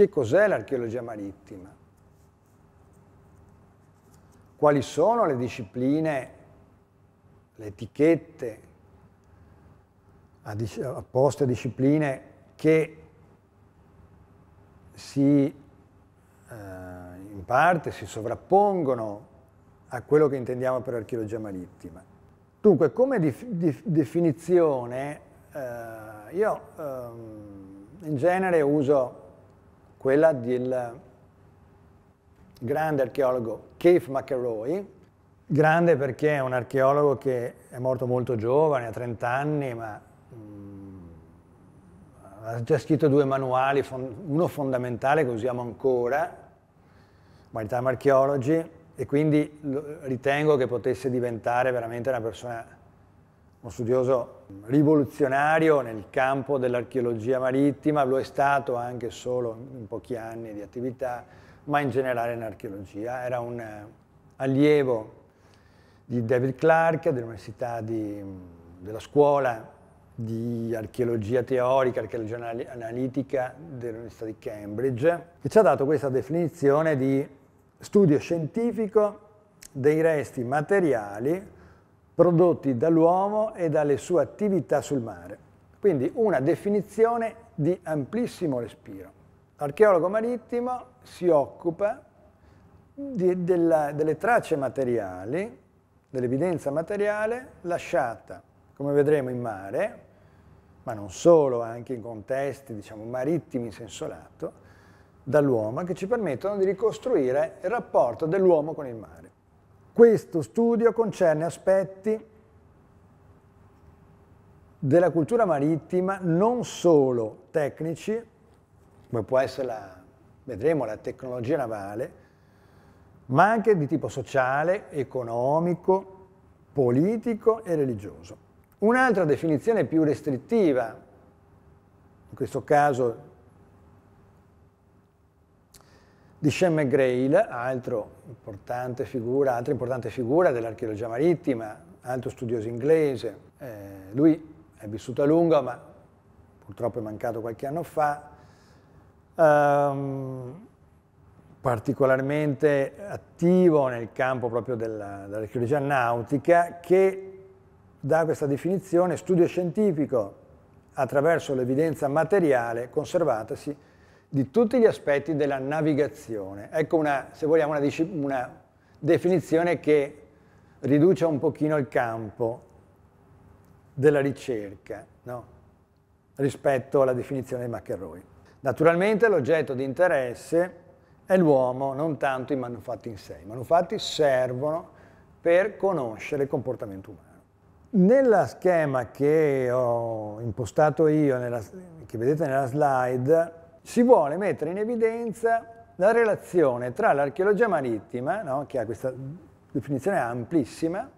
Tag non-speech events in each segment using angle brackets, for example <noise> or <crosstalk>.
Che cos'è l'archeologia marittima? Quali sono le discipline, le etichette apposte discipline che si eh, in parte si sovrappongono a quello che intendiamo per archeologia marittima. Dunque, come dif- dif- definizione, eh, io ehm, in genere uso quella del grande archeologo Keith McElroy, grande perché è un archeologo che è morto molto giovane, ha 30 anni, ma mh, mm, ha già scritto due manuali, uno fondamentale che usiamo ancora, Maritime Archaeology, e quindi ritengo che potesse diventare veramente una persona, uno studioso rivoluzionario nel campo dell'archeologia marittima, lo è stato anche solo in pochi anni di attività, ma in generale in archeologia. Era un eh, allievo di David Clark dell'Università della Scuola di archeologia teorica, archeologia analitica dell'Università di Cambridge, che ci ha dato questa definizione di studio scientifico dei resti materiali prodotti dall'uomo e dalle sue attività sul mare. Quindi una definizione di amplissimo respiro. L'archeologo marittimo si occupa di, della, delle tracce materiali, dell'evidenza materiale lasciata, come vedremo, in mare, ma non solo, anche in contesti diciamo, marittimi in senso lato, dall'uomo, che ci permettono di ricostruire il rapporto dell'uomo con il mare. Questo studio concerne aspetti della cultura marittima non solo tecnici, come può essere la, vedremo, la tecnologia navale, ma anche di tipo sociale, economico, politico e religioso. Un'altra definizione più restrittiva, in questo caso di Shem McGrail, importante figura, altra importante figura dell'archeologia marittima, altro studioso inglese. Eh, lui è vissuto a lungo, ma purtroppo è mancato qualche anno fa. Um, particolarmente attivo nel campo proprio dell'archeologia nautica, che dà questa definizione studio scientifico attraverso l'evidenza materiale conservatasi di tutti gli aspetti della navigazione. Ecco una, se vogliamo, una, una definizione che riduce un pochino il campo della ricerca no? rispetto alla definizione di McElroy. Naturalmente l'oggetto di interesse è l'uomo, non tanto i manufatti in sé. I manufatti servono per conoscere il comportamento umano. Nella schema che ho impostato io, nella, che vedete nella slide, si vuole mettere in evidenza la relazione tra l'archeologia marittima, no, che ha questa definizione amplissima,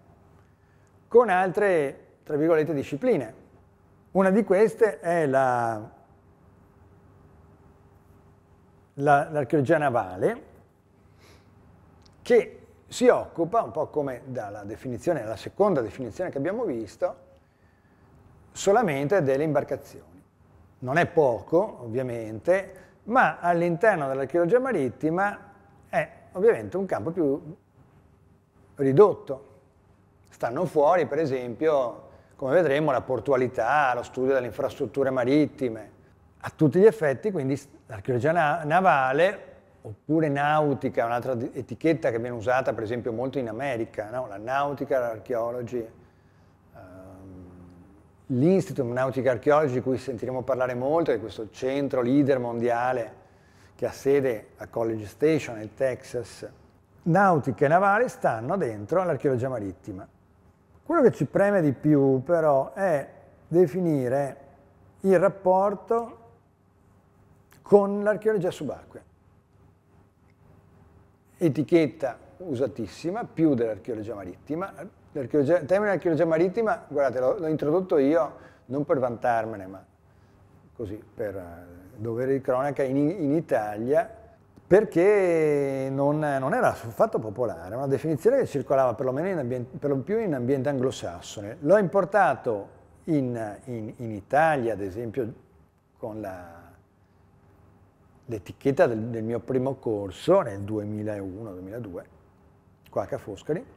con altre, tra virgolette, discipline. Una di queste è l'archeologia la, la, navale, che si occupa, un po' come dalla definizione, la seconda definizione che abbiamo visto, solamente delle imbarcazioni non è poco ovviamente, ma all'interno dell'archeologia marittima è ovviamente un campo più ridotto. Stanno fuori, per esempio, come vedremo, la portualità, lo studio delle infrastrutture marittime. A tutti gli effetti, quindi, l'archeologia navale, oppure nautica, un'altra etichetta che viene usata, per esempio, molto in America, no? la nautica, l'archeologia l'Institute Nautica Archeology, di cui sentiremo parlare molto, è questo centro leader mondiale che ha sede a College Station nel Texas. Nautica e navale stanno dentro l'archeologia marittima. Quello che ci preme di più però è definire il rapporto con l'archeologia subacquea. Etichetta usatissima, più dell'archeologia marittima, L'archeologia, il termine archeologia marittima, guardate, l'ho, introdotto io non per vantarmene, ma così, per eh, dovere di cronaca in, in Italia, perché non, non, era affatto popolare, una definizione che circolava perlomeno in ambiente, per lo più in ambiente anglosassone. L'ho importato in, in, in, Italia, ad esempio, con l'etichetta del, del, mio primo corso nel 2001-2002, qua a Ca' Foscari,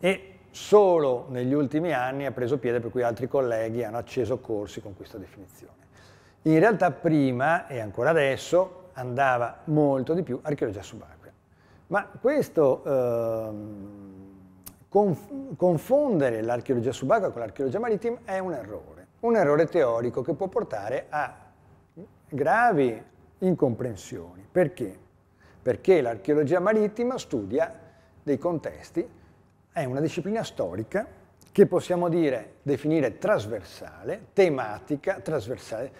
e solo negli ultimi anni ha preso piede per cui altri colleghi hanno acceso corsi con questa definizione. In realtà prima e ancora adesso andava molto di più archeologia subacquea, ma questo eh, conf confondere l'archeologia subacquea con l'archeologia marittima è un errore, un errore teorico che può portare a gravi incomprensioni. Perché? Perché l'archeologia marittima studia dei contesti è una disciplina storica che possiamo dire, definire trasversale, tematica, trasversale.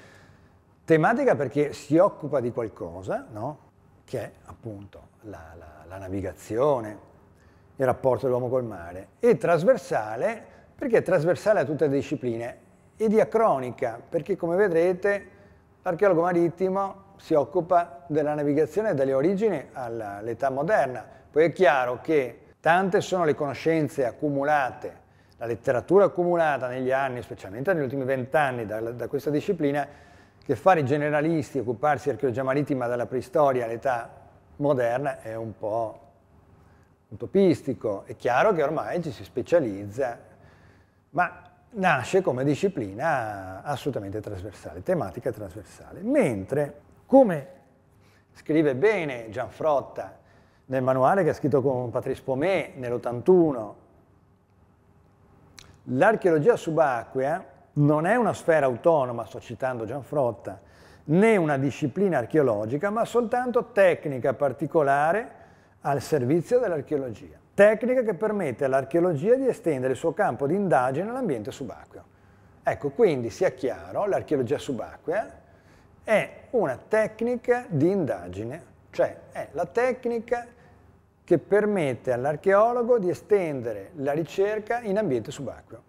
Tematica perché si occupa di qualcosa, no? che è appunto la, la, la navigazione, il rapporto dell'uomo col mare, e trasversale perché è trasversale a tutte le discipline, e diacronica perché come vedrete l'archeologo marittimo si occupa della navigazione dalle origini all'età moderna. Poi è chiaro che Tante sono le conoscenze accumulate, la letteratura accumulata negli anni, specialmente negli ultimi vent'anni da, da, questa disciplina, che fare i generalisti, occuparsi di archeologia marittima dalla preistoria all'età moderna è un po' utopistico. È chiaro che ormai ci si specializza, ma nasce come disciplina assolutamente trasversale, tematica trasversale. Mentre, come scrive bene Gianfrotta nel manuale che ha scritto con Patrice Pomé nell'81. L'archeologia subacquea non è una sfera autonoma, sto citando Gianfrotta, né una disciplina archeologica, ma soltanto tecnica particolare al servizio dell'archeologia. Tecnica che permette all'archeologia di estendere il suo campo di indagine all'ambiente subacqueo. Ecco, quindi sia chiaro, l'archeologia subacquea è una tecnica di indagine, cioè è la tecnica che permette all'archeologo di estendere la ricerca in ambiente subacqueo.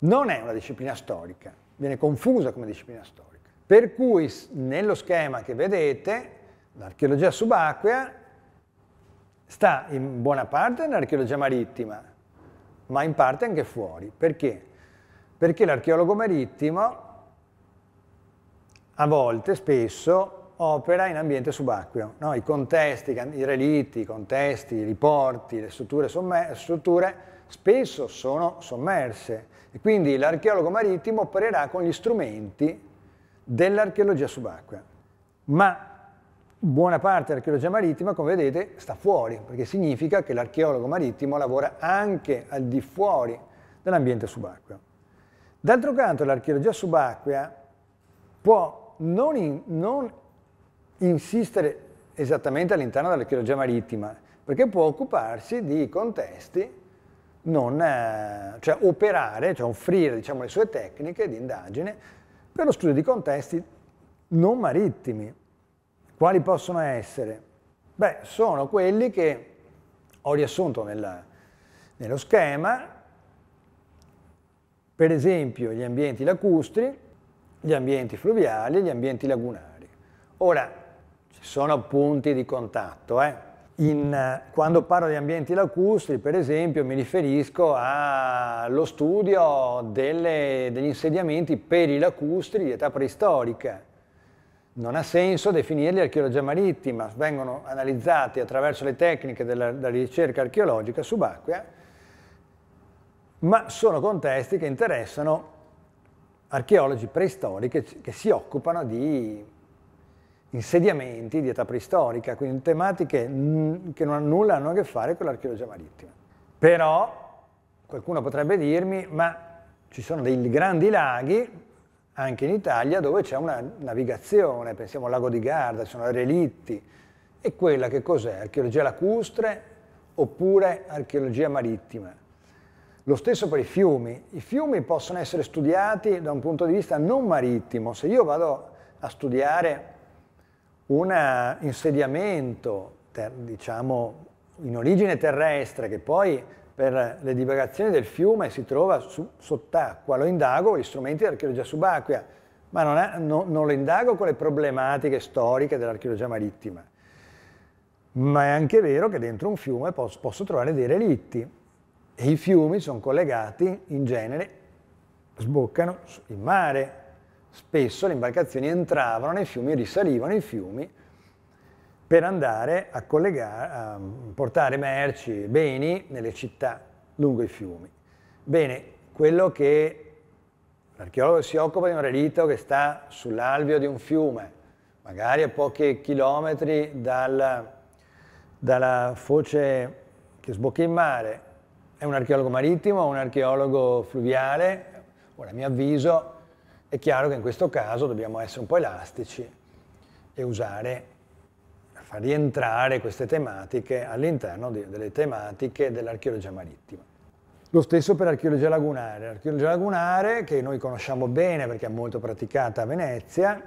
Non è una disciplina storica, viene confusa come disciplina storica. Per cui nello schema che vedete, l'archeologia subacquea sta in buona parte nell'archeologia marittima, ma in parte anche fuori. Perché? Perché l'archeologo marittimo a volte, spesso, opera in ambiente subacqueo. No? I contesti, i relitti, i contesti, i riporti, le strutture, strutture spesso sono sommerse e quindi l'archeologo marittimo opererà con gli strumenti dell'archeologia subacquea. Ma buona parte dell'archeologia marittima, come vedete, sta fuori, perché significa che l'archeologo marittimo lavora anche al di fuori dell'ambiente subacqueo. D'altro canto l'archeologia subacquea può non, in, non insistere esattamente all'interno dell'archeologia marittima, perché può occuparsi di contesti non, eh, cioè operare, cioè offrire diciamo, le sue tecniche di indagine per lo studio di contesti non marittimi. Quali possono essere? Beh, sono quelli che ho riassunto nella, nello schema, per esempio gli ambienti lacustri, gli ambienti fluviali, e gli ambienti lagunari. Ora, ci sono punti di contatto. Eh. In, eh, quando parlo di ambienti lacustri, per esempio, mi riferisco allo studio delle, degli insediamenti per i lacustri di età preistorica. Non ha senso definirli archeologia marittima, vengono analizzati attraverso le tecniche della, della ricerca archeologica subacquea, ma sono contesti che interessano archeologi preistorici che si occupano di insediamenti di età preistorica, quindi tematiche che non, hanno nulla hanno a che fare con l'archeologia marittima. Però qualcuno potrebbe dirmi, ma ci sono dei grandi laghi, anche in Italia, dove c'è una navigazione, pensiamo al lago di Garda, ci sono relitti, e quella che cos'è? Archeologia lacustre oppure archeologia marittima? Lo stesso per i fiumi. I fiumi possono essere studiati da un punto di vista non marittimo. Se io vado a studiare un insediamento, ter, diciamo, in origine terrestre, che poi per le divagazioni del fiume si trova su, sott'acqua. Lo indago con gli strumenti dell'archeologia subacquea, ma non, è, no, non lo indago con le problematiche storiche dell'archeologia marittima. Ma è anche vero che dentro un fiume posso, posso trovare dei relitti e i fiumi sono collegati in genere, sboccano in mare, Spesso le imbarcazioni entravano nei fiumi e risalivano i fiumi per andare a, collega- a portare merci beni nelle città lungo i fiumi. Bene, quello che l'archeologo si occupa di un relitto che sta sull'alveo di un fiume, magari a pochi chilometri dalla, dalla foce che sbocca in mare, è un archeologo marittimo, un archeologo fluviale, ora a mio avviso è chiaro che in questo caso dobbiamo essere un po' elastici e usare, far rientrare queste tematiche all'interno delle tematiche dell'archeologia marittima. Lo stesso per l'archeologia lagunare. L'archeologia lagunare, che noi conosciamo bene perché è molto praticata a Venezia,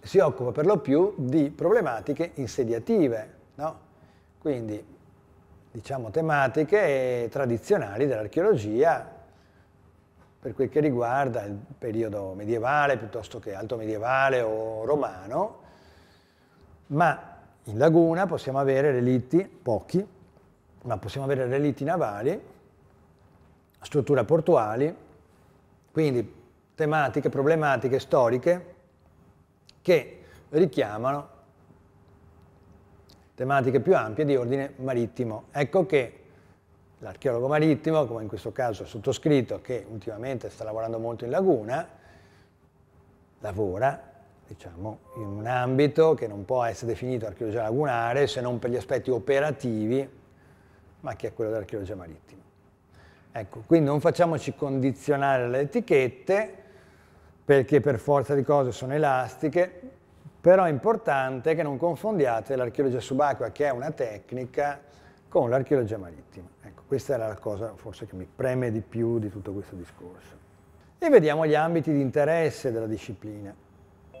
si occupa per lo più di problematiche insediative, no? quindi diciamo tematiche tradizionali dell'archeologia per quel che riguarda il periodo medievale piuttosto che alto medievale o romano, ma in laguna possiamo avere relitti, pochi, ma possiamo avere relitti navali, strutture portuali, quindi tematiche, problematiche storiche che richiamano tematiche più ampie di ordine marittimo. Ecco che l'archeologo marittimo, come in questo caso il sottoscritto, che ultimamente sta lavorando molto in laguna, lavora diciamo, in un ambito che non può essere definito archeologia lagunare se non per gli aspetti operativi, ma che è quello dell'archeologia marittima. Ecco, quindi non facciamoci condizionare le etichette, perché per forza di cose sono elastiche, però è importante che non confondiate l'archeologia subacquea, che è una tecnica, con l'archeologia marittima. Questa era la cosa forse che mi preme di più di tutto questo discorso. E vediamo gli ambiti di interesse della disciplina.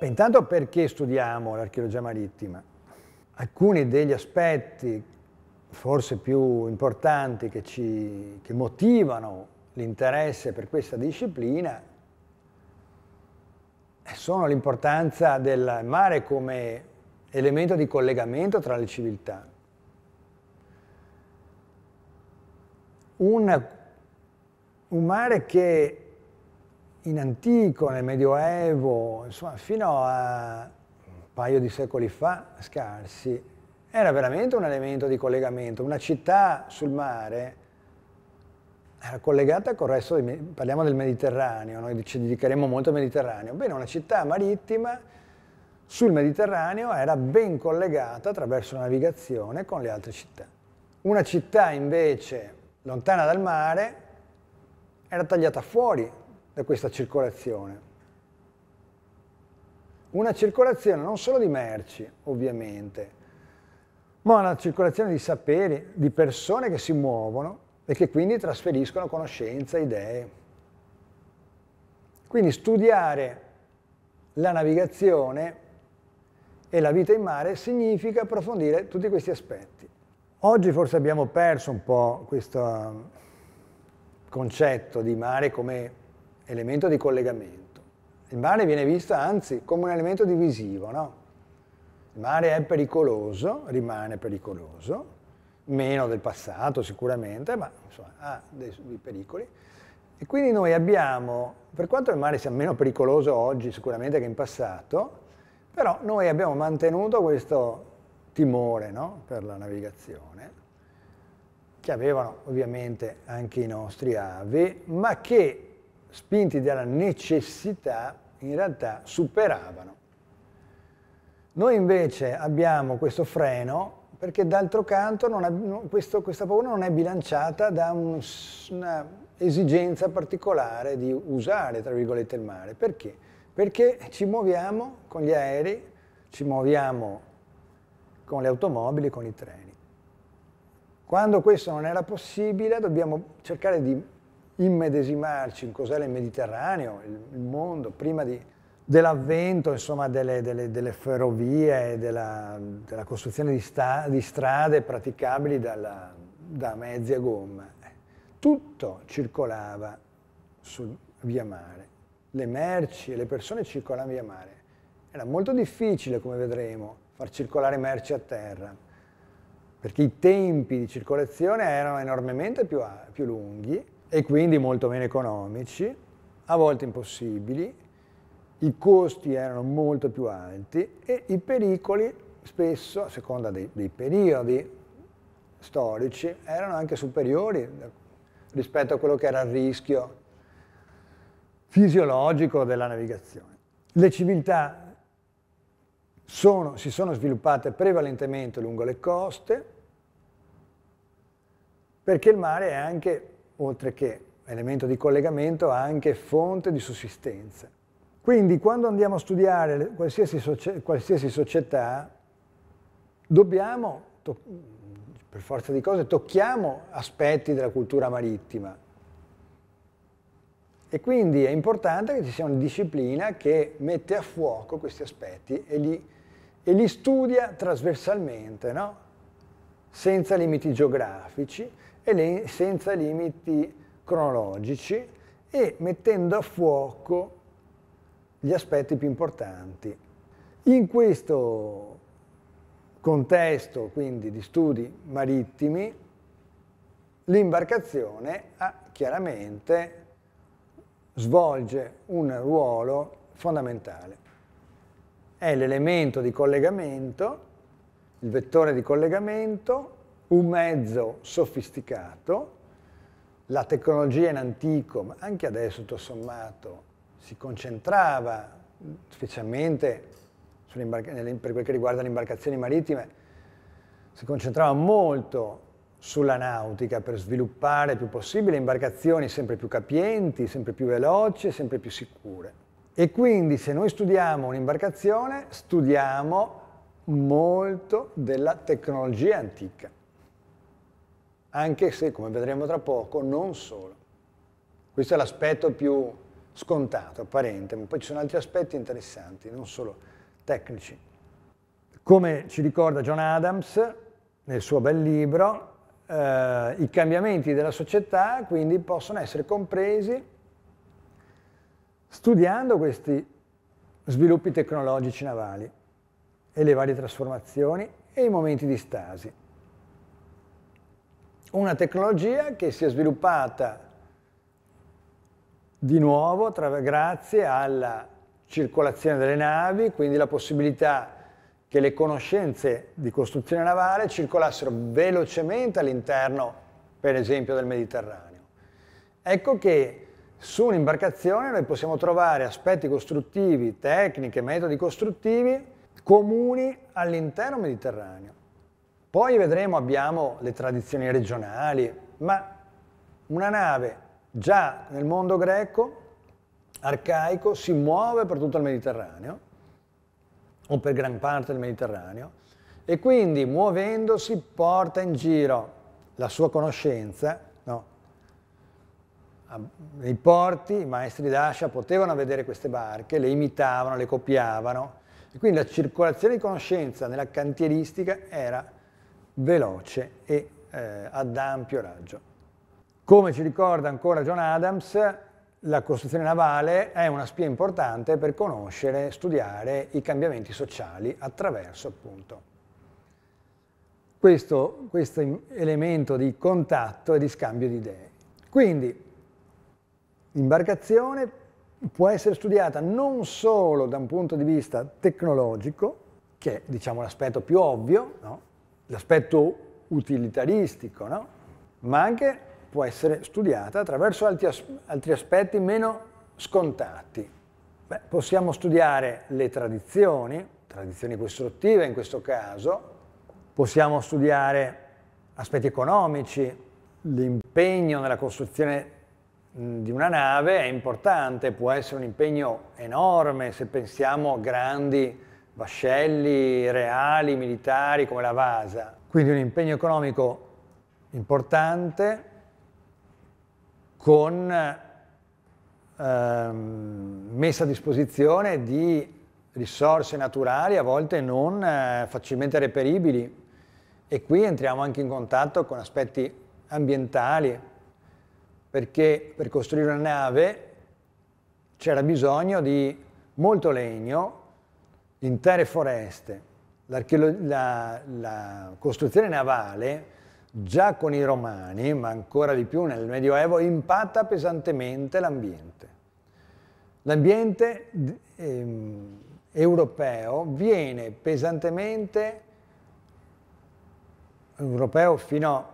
Intanto perché studiamo l'archeologia marittima? Alcuni degli aspetti forse più importanti che, ci, che motivano l'interesse per questa disciplina sono l'importanza del mare come elemento di collegamento tra le civiltà un, un mare che in antico, nel Medioevo, insomma, fino a un paio di secoli fa, scarsi, era veramente un elemento di collegamento. Una città sul mare era collegata col resto, del, parliamo del Mediterraneo, noi ci dedicheremo molto al Mediterraneo. Bene, una città marittima sul Mediterraneo era ben collegata attraverso la navigazione con le altre città. Una città invece lontana dal mare, era tagliata fuori da questa circolazione. Una circolazione non solo di merci, ovviamente, ma una circolazione di saperi, di persone che si muovono e che quindi trasferiscono conoscenza, idee. Quindi studiare la navigazione e la vita in mare significa approfondire tutti questi aspetti. Oggi forse abbiamo perso un po' questo concetto di mare come elemento di collegamento. Il mare viene visto anzi come un elemento divisivo, no? Il mare è pericoloso, rimane pericoloso, meno del passato sicuramente, ma insomma, ha dei, dei pericoli. E quindi noi abbiamo, per quanto il mare sia meno pericoloso oggi sicuramente che in passato, però noi abbiamo mantenuto questo timore no? per la navigazione, che avevano ovviamente anche i nostri avi, ma che spinti dalla necessità in realtà superavano. Noi invece abbiamo questo freno perché d'altro canto è, questo, questa paura non è bilanciata da un, una esigenza particolare di usare, tra virgolette, il mare. Perché? Perché ci muoviamo con gli aerei, ci muoviamo con le automobili con i treni. Quando questo non era possibile dobbiamo cercare di immedesimarci in cos'è il Mediterraneo, il, mondo, prima di, dell'avvento insomma, delle, delle, delle, ferrovie e della, della, costruzione di, sta, di strade praticabili dalla, da mezzi a gomma. Tutto circolava sul, via mare, le merci e le persone circolavano via mare. Era molto difficile, come vedremo, far circolare merci a terra, perché i tempi di circolazione erano enormemente più, più lunghi e quindi molto meno economici, a volte impossibili, i costi erano molto più alti e i pericoli spesso, a seconda dei, dei periodi storici, erano anche superiori rispetto a quello che era il rischio fisiologico della navigazione. Le civiltà sono, si sono sviluppate prevalentemente lungo le coste, perché il mare è anche, oltre che elemento di collegamento, anche fonte di sussistenza. Quindi quando andiamo a studiare qualsiasi, socie qualsiasi società, dobbiamo, per forza di cose, tocchiamo aspetti della cultura marittima. E quindi è importante che ci sia una disciplina che mette a fuoco questi aspetti e li e li studia trasversalmente, no? senza limiti geografici e senza limiti cronologici e mettendo a fuoco gli aspetti più importanti. In questo contesto quindi di studi marittimi l'imbarcazione chiaramente svolge un ruolo fondamentale è l'elemento di collegamento, il vettore di collegamento, un mezzo sofisticato, la tecnologia in antico, ma anche adesso tutto sommato, si concentrava specialmente per quel che riguarda le imbarcazioni marittime, si concentrava molto sulla nautica per sviluppare il più possibile imbarcazioni sempre più capienti, sempre più veloci e sempre più sicure. E quindi se noi studiamo un'imbarcazione, studiamo molto della tecnologia antica, anche se, come vedremo tra poco, non solo. Questo è l'aspetto più scontato, apparente, ma poi ci sono altri aspetti interessanti, non solo tecnici. Come ci ricorda John Adams nel suo bel libro, eh, i cambiamenti della società quindi possono essere compresi studiando questi sviluppi tecnologici navali e le varie trasformazioni e i momenti di stasi. Una tecnologia che si è sviluppata di nuovo grazie alla circolazione delle navi, quindi la possibilità che le conoscenze di costruzione navale circolassero velocemente all'interno, per esempio, del Mediterraneo. Ecco che su un'imbarcazione noi possiamo trovare aspetti costruttivi, tecniche, metodi costruttivi comuni all'interno Mediterraneo. Poi vedremo, abbiamo le tradizioni regionali, ma una nave già nel mondo greco, arcaico, si muove per tutto il Mediterraneo, o per gran parte del Mediterraneo, e quindi muovendosi porta in giro la sua conoscenza nei porti i maestri d'ascia potevano vedere queste barche, le imitavano, le copiavano e quindi la circolazione di conoscenza nella cantieristica era veloce e eh, ad ampio raggio. Come ci ricorda ancora John Adams, la costruzione navale è una spia importante per conoscere e studiare i cambiamenti sociali attraverso appunto questo, questo elemento di contatto e di scambio di idee. Quindi imbarcazione può essere studiata non solo da un punto di vista tecnologico, che è diciamo, l'aspetto più ovvio, no? l'aspetto utilitaristico, no? ma anche può essere studiata attraverso altri, as altri aspetti meno scontati. Beh, possiamo studiare le tradizioni, tradizioni costruttive in questo caso, possiamo studiare aspetti economici, l'impegno nella costruzione Mm, di una nave è importante, può essere un impegno enorme se pensiamo a grandi vascelli reali, militari come la Vasa. Quindi un impegno economico importante con ehm, messa a disposizione di risorse naturali a volte non eh, facilmente reperibili e qui entriamo anche in contatto con aspetti ambientali perché per costruire una nave c'era bisogno di molto legno, intere foreste. La, la costruzione navale, già con i romani, ma ancora di più nel Medioevo, impatta pesantemente l'ambiente. L'ambiente ehm, europeo viene pesantemente, europeo fino a,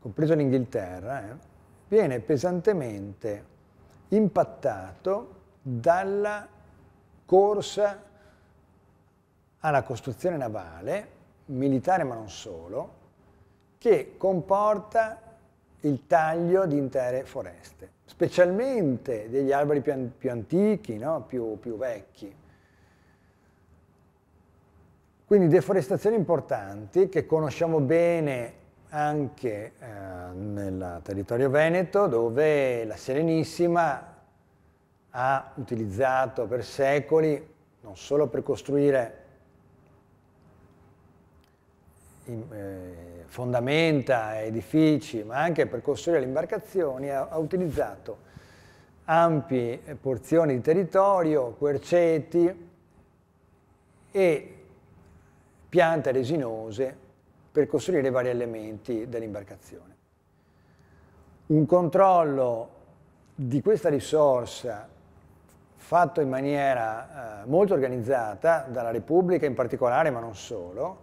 compreso l'Inghilterra, eh, viene pesantemente impattato dalla corsa alla costruzione navale, militare ma non solo, che comporta il taglio di intere foreste, specialmente degli alberi più, più antichi, no? più, più vecchi. Quindi deforestazioni importanti che conosciamo bene anche eh, nel territorio veneto dove la Serenissima ha utilizzato per secoli non solo per costruire in, eh, fondamenta, edifici, ma anche per costruire le imbarcazioni, ha utilizzato ampie porzioni di territorio, querceti e piante resinose per costruire i vari elementi dell'imbarcazione. Un controllo di questa risorsa fatto in maniera eh, molto organizzata dalla Repubblica in particolare, ma non solo,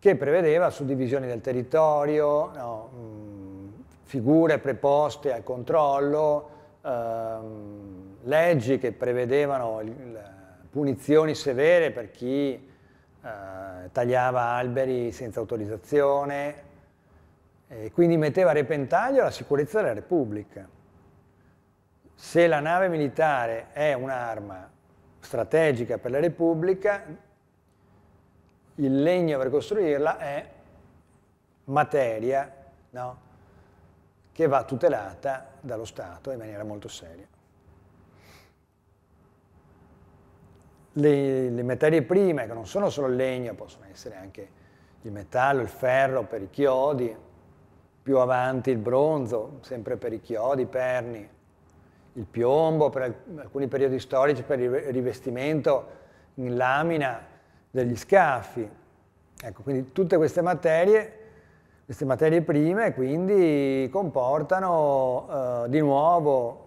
che prevedeva suddivisioni del territorio, no, mh, figure preposte al controllo, ehm, leggi che prevedevano il, punizioni severe per chi eh, tagliava alberi senza autorizzazione e quindi metteva a repentaglio la sicurezza della Repubblica. Se la nave militare è un'arma strategica per la Repubblica, il legno per costruirla è materia no? che va tutelata dallo Stato in maniera molto seria. le, le, materie prime, che non sono solo il legno, possono essere anche il metallo, il ferro per i chiodi, più avanti il bronzo, sempre per i chiodi, i perni, il piombo per alcuni periodi storici per il rivestimento in lamina degli scafi. Ecco, quindi tutte queste materie, queste materie prime, quindi comportano eh, di nuovo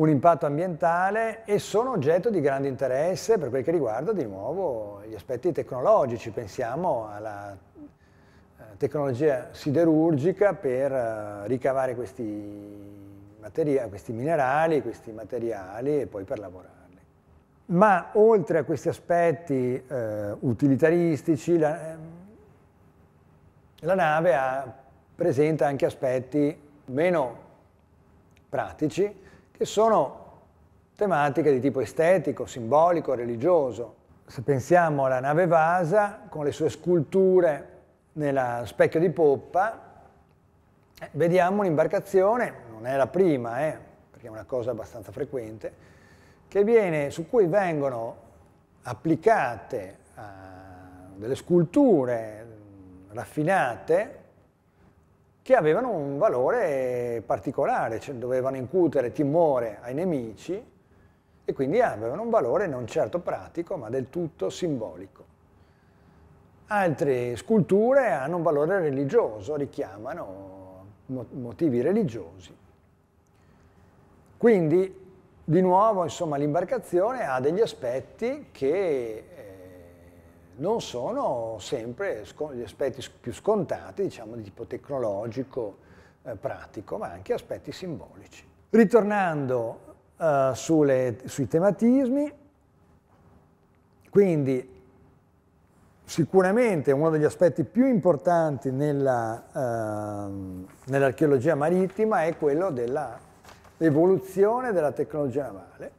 un impatto ambientale e sono oggetto di grande interesse per quel che riguarda di nuovo gli aspetti tecnologici. Pensiamo alla eh, tecnologia siderurgica per eh, ricavare questi, materia, questi minerali, questi materiali e poi per lavorarli. Ma oltre a questi aspetti eh, utilitaristici, la, ehm, la nave ha, presenta anche aspetti meno pratici, che sono tematiche di tipo estetico, simbolico, religioso. Se pensiamo alla nave Vasa, con le sue sculture nello specchio di poppa, eh, vediamo un'imbarcazione, non è la prima, eh, perché è una cosa abbastanza frequente, viene, su cui vengono applicate eh, delle sculture raffinate che avevano un valore particolare, cioè dovevano incutere timore ai nemici e quindi avevano un valore non certo pratico ma del tutto simbolico. Altre sculture hanno un valore religioso, richiamano motivi religiosi. Quindi di nuovo, l'imbarcazione ha degli aspetti che eh, non sono sempre gli aspetti più scontati, diciamo, di tipo tecnologico, eh, pratico, ma anche aspetti simbolici. Ritornando eh, sulle, sui tematismi, quindi sicuramente uno degli aspetti più importanti ehm, nell'archeologia eh, nell marittima è quello dell'evoluzione della tecnologia navale,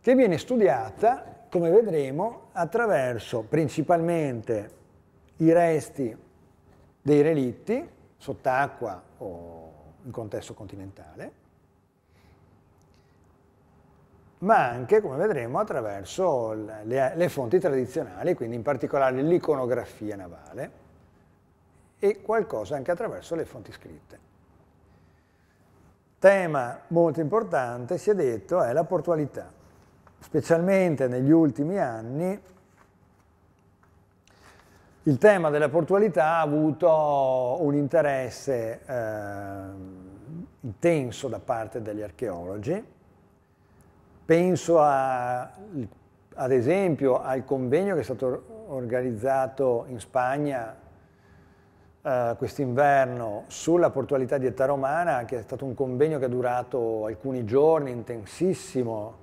che viene studiata come vedremo, attraverso principalmente i resti dei relitti, sott'acqua o in contesto continentale, ma anche, come vedremo, attraverso le, le, fonti tradizionali, quindi in particolare l'iconografia navale e qualcosa anche attraverso le fonti scritte. Tema molto importante, si è detto, è la portualità specialmente negli ultimi anni, il tema della portualità ha avuto un interesse eh, intenso da parte degli archeologi. Penso a, ad esempio al convegno che è stato organizzato in Spagna eh, quest'inverno sulla portualità di età romana, che è stato un convegno che è durato alcuni giorni, intensissimo,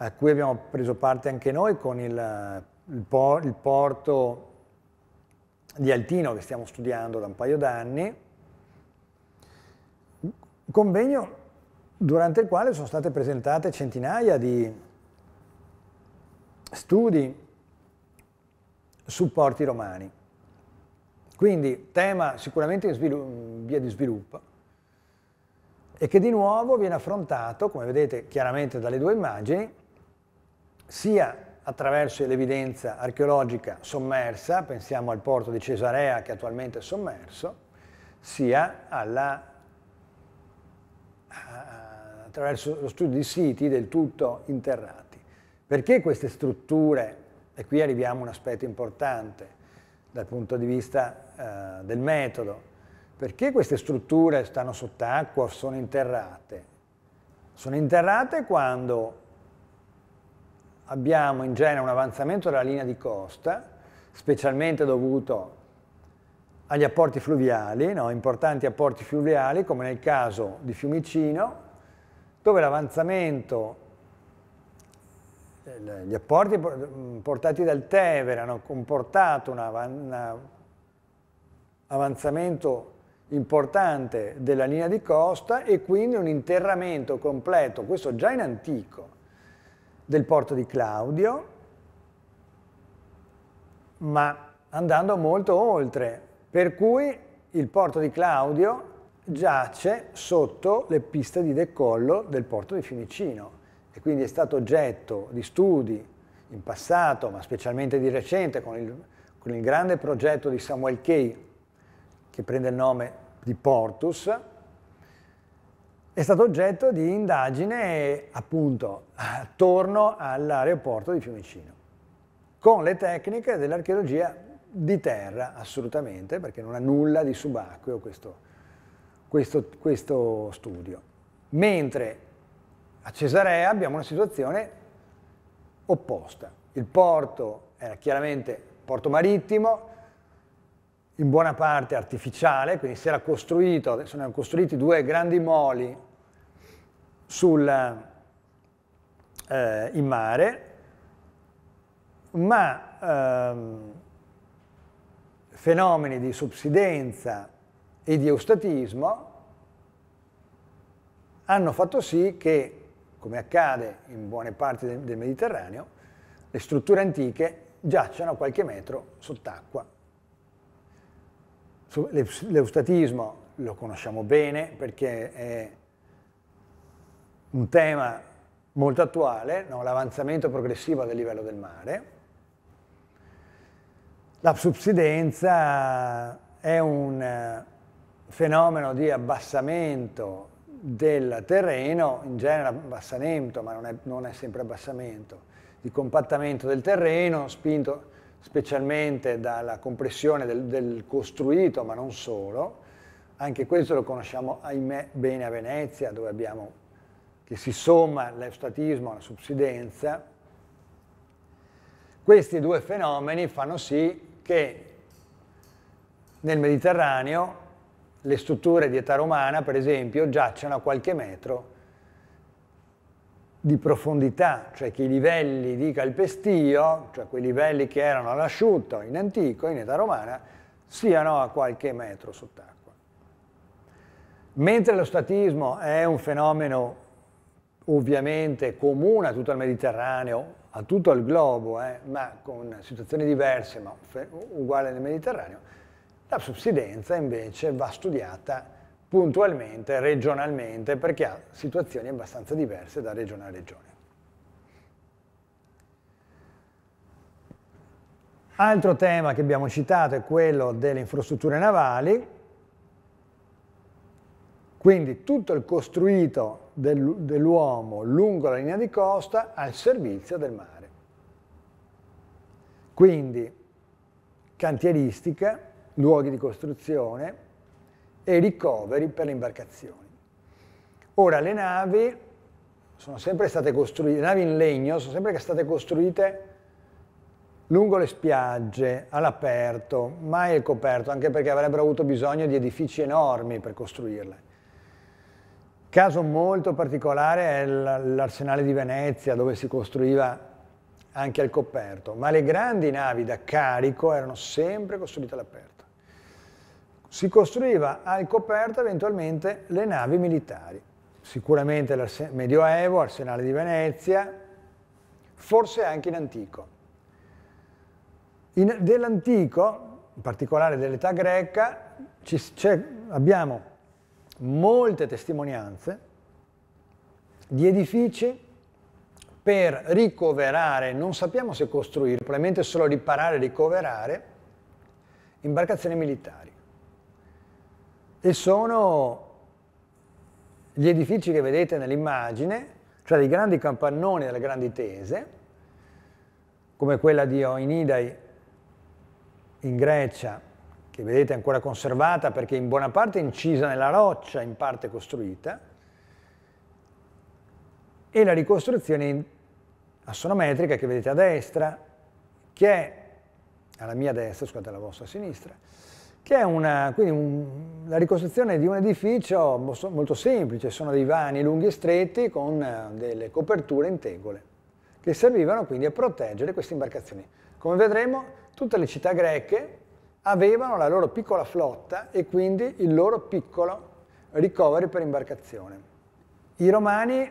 a cui abbiamo preso parte anche noi con il, il, por, il porto di Altino che stiamo studiando da un paio d'anni, convegno durante il quale sono state presentate centinaia di studi su porti romani. Quindi tema sicuramente in via di sviluppo e che di nuovo viene affrontato, come vedete chiaramente dalle due immagini, sia attraverso l'evidenza archeologica sommersa, pensiamo al porto di Cesarea che attualmente è sommerso, sia alla, attraverso lo studio di siti del tutto interrati. Perché queste strutture, e qui arriviamo a un aspetto importante dal punto di vista eh, del metodo, perché queste strutture stanno sott'acqua o sono interrate? Sono interrate quando abbiamo in genere un avanzamento della linea di costa, specialmente dovuto agli apporti fluviali, no? importanti apporti fluviali come nel caso di Fiumicino, dove l'avanzamento, eh, gli apporti portati dal Tevere hanno comportato un avanzamento importante della linea di costa e quindi un interramento completo, questo già in antico, del porto di Claudio, ma andando molto oltre, per cui il porto di Claudio giace sotto le piste di decollo del porto di Fiumicino e quindi è stato oggetto di studi in passato, ma specialmente di recente, con il, con il grande progetto di Samuel Key, che prende il nome di Portus, è stato oggetto di indagine appunto attorno all'aeroporto di Fiumicino, con le tecniche dell'archeologia di terra assolutamente, perché non ha nulla di subacqueo questo, questo, questo studio. Mentre a Cesarea abbiamo una situazione opposta. Il porto era chiaramente porto marittimo, in buona parte artificiale, quindi si era costruito, sono costruiti due grandi moli sul, eh, in mare, ma ehm, fenomeni di subsidenza e di eustatismo hanno fatto sì che, come accade in buone parti del, del Mediterraneo, le strutture antiche giacciano a qualche metro sott'acqua. L'eustatismo lo conosciamo bene perché è un tema molto attuale, no? l'avanzamento progressivo del livello del mare. La subsidenza è un eh, fenomeno di abbassamento del terreno, in genere abbassamento, ma non è, non è sempre abbassamento, di compattamento del terreno, spinto specialmente dalla compressione del, del costruito, ma non solo. Anche questo lo conosciamo, ahimè, bene a Venezia, dove abbiamo che si somma l'eustatismo alla subsidenza, questi due fenomeni fanno sì che nel Mediterraneo le strutture di età romana, per esempio, giacciano a qualche metro di profondità, cioè che i livelli di calpestio, cioè quei livelli che erano all'asciutto in antico, in età romana, siano a qualche metro sott'acqua. Mentre lo statismo è un fenomeno ovviamente comune a tutto il Mediterraneo, a tutto il globo, eh, ma con situazioni diverse, ma uguale nel Mediterraneo, la subsidenza invece va studiata puntualmente, regionalmente, perché ha situazioni abbastanza diverse da regione a regione. Altro tema che abbiamo citato è quello delle infrastrutture navali, quindi tutto il costruito del, dell'uomo lungo la linea di costa al servizio del mare. Quindi cantieristica, luoghi di costruzione e ricoveri per le imbarcazioni. Ora le navi sono sempre state costruite, le navi in legno sono sempre state costruite lungo le spiagge, all'aperto, mai al coperto, anche perché avrebbero avuto bisogno di edifici enormi per costruirle. Caso molto particolare è l'arsenale di Venezia dove si costruiva anche al coperto, ma le grandi navi da carico erano sempre costruite all'aperto. Si costruiva al coperto eventualmente le navi militari, sicuramente il Medioevo, Arsenale di Venezia, forse anche in antico. dell'antico, in particolare dell'età greca, ci, abbiamo molte testimonianze di edifici per ricoverare, non sappiamo se costruire, probabilmente solo riparare ricoverare, imbarcazioni militari. E sono gli edifici che vedete nell'immagine, cioè dei grandi campannoni delle grandi tese, come quella di Oinidai in Grecia che vedete ancora conservata perché in buona parte incisa nella roccia, in parte costruita, e la ricostruzione assonometrica che vedete a destra, che è alla mia destra, scusate alla vostra sinistra, che è una, un, la ricostruzione di un edificio molto semplice, sono dei vani lunghi e stretti con eh, delle coperture in tegole, che servivano quindi a proteggere queste imbarcazioni. Come vedremo, tutte le città greche avevano la loro piccola flotta e quindi il loro piccolo ricoveri per imbarcazione. I romani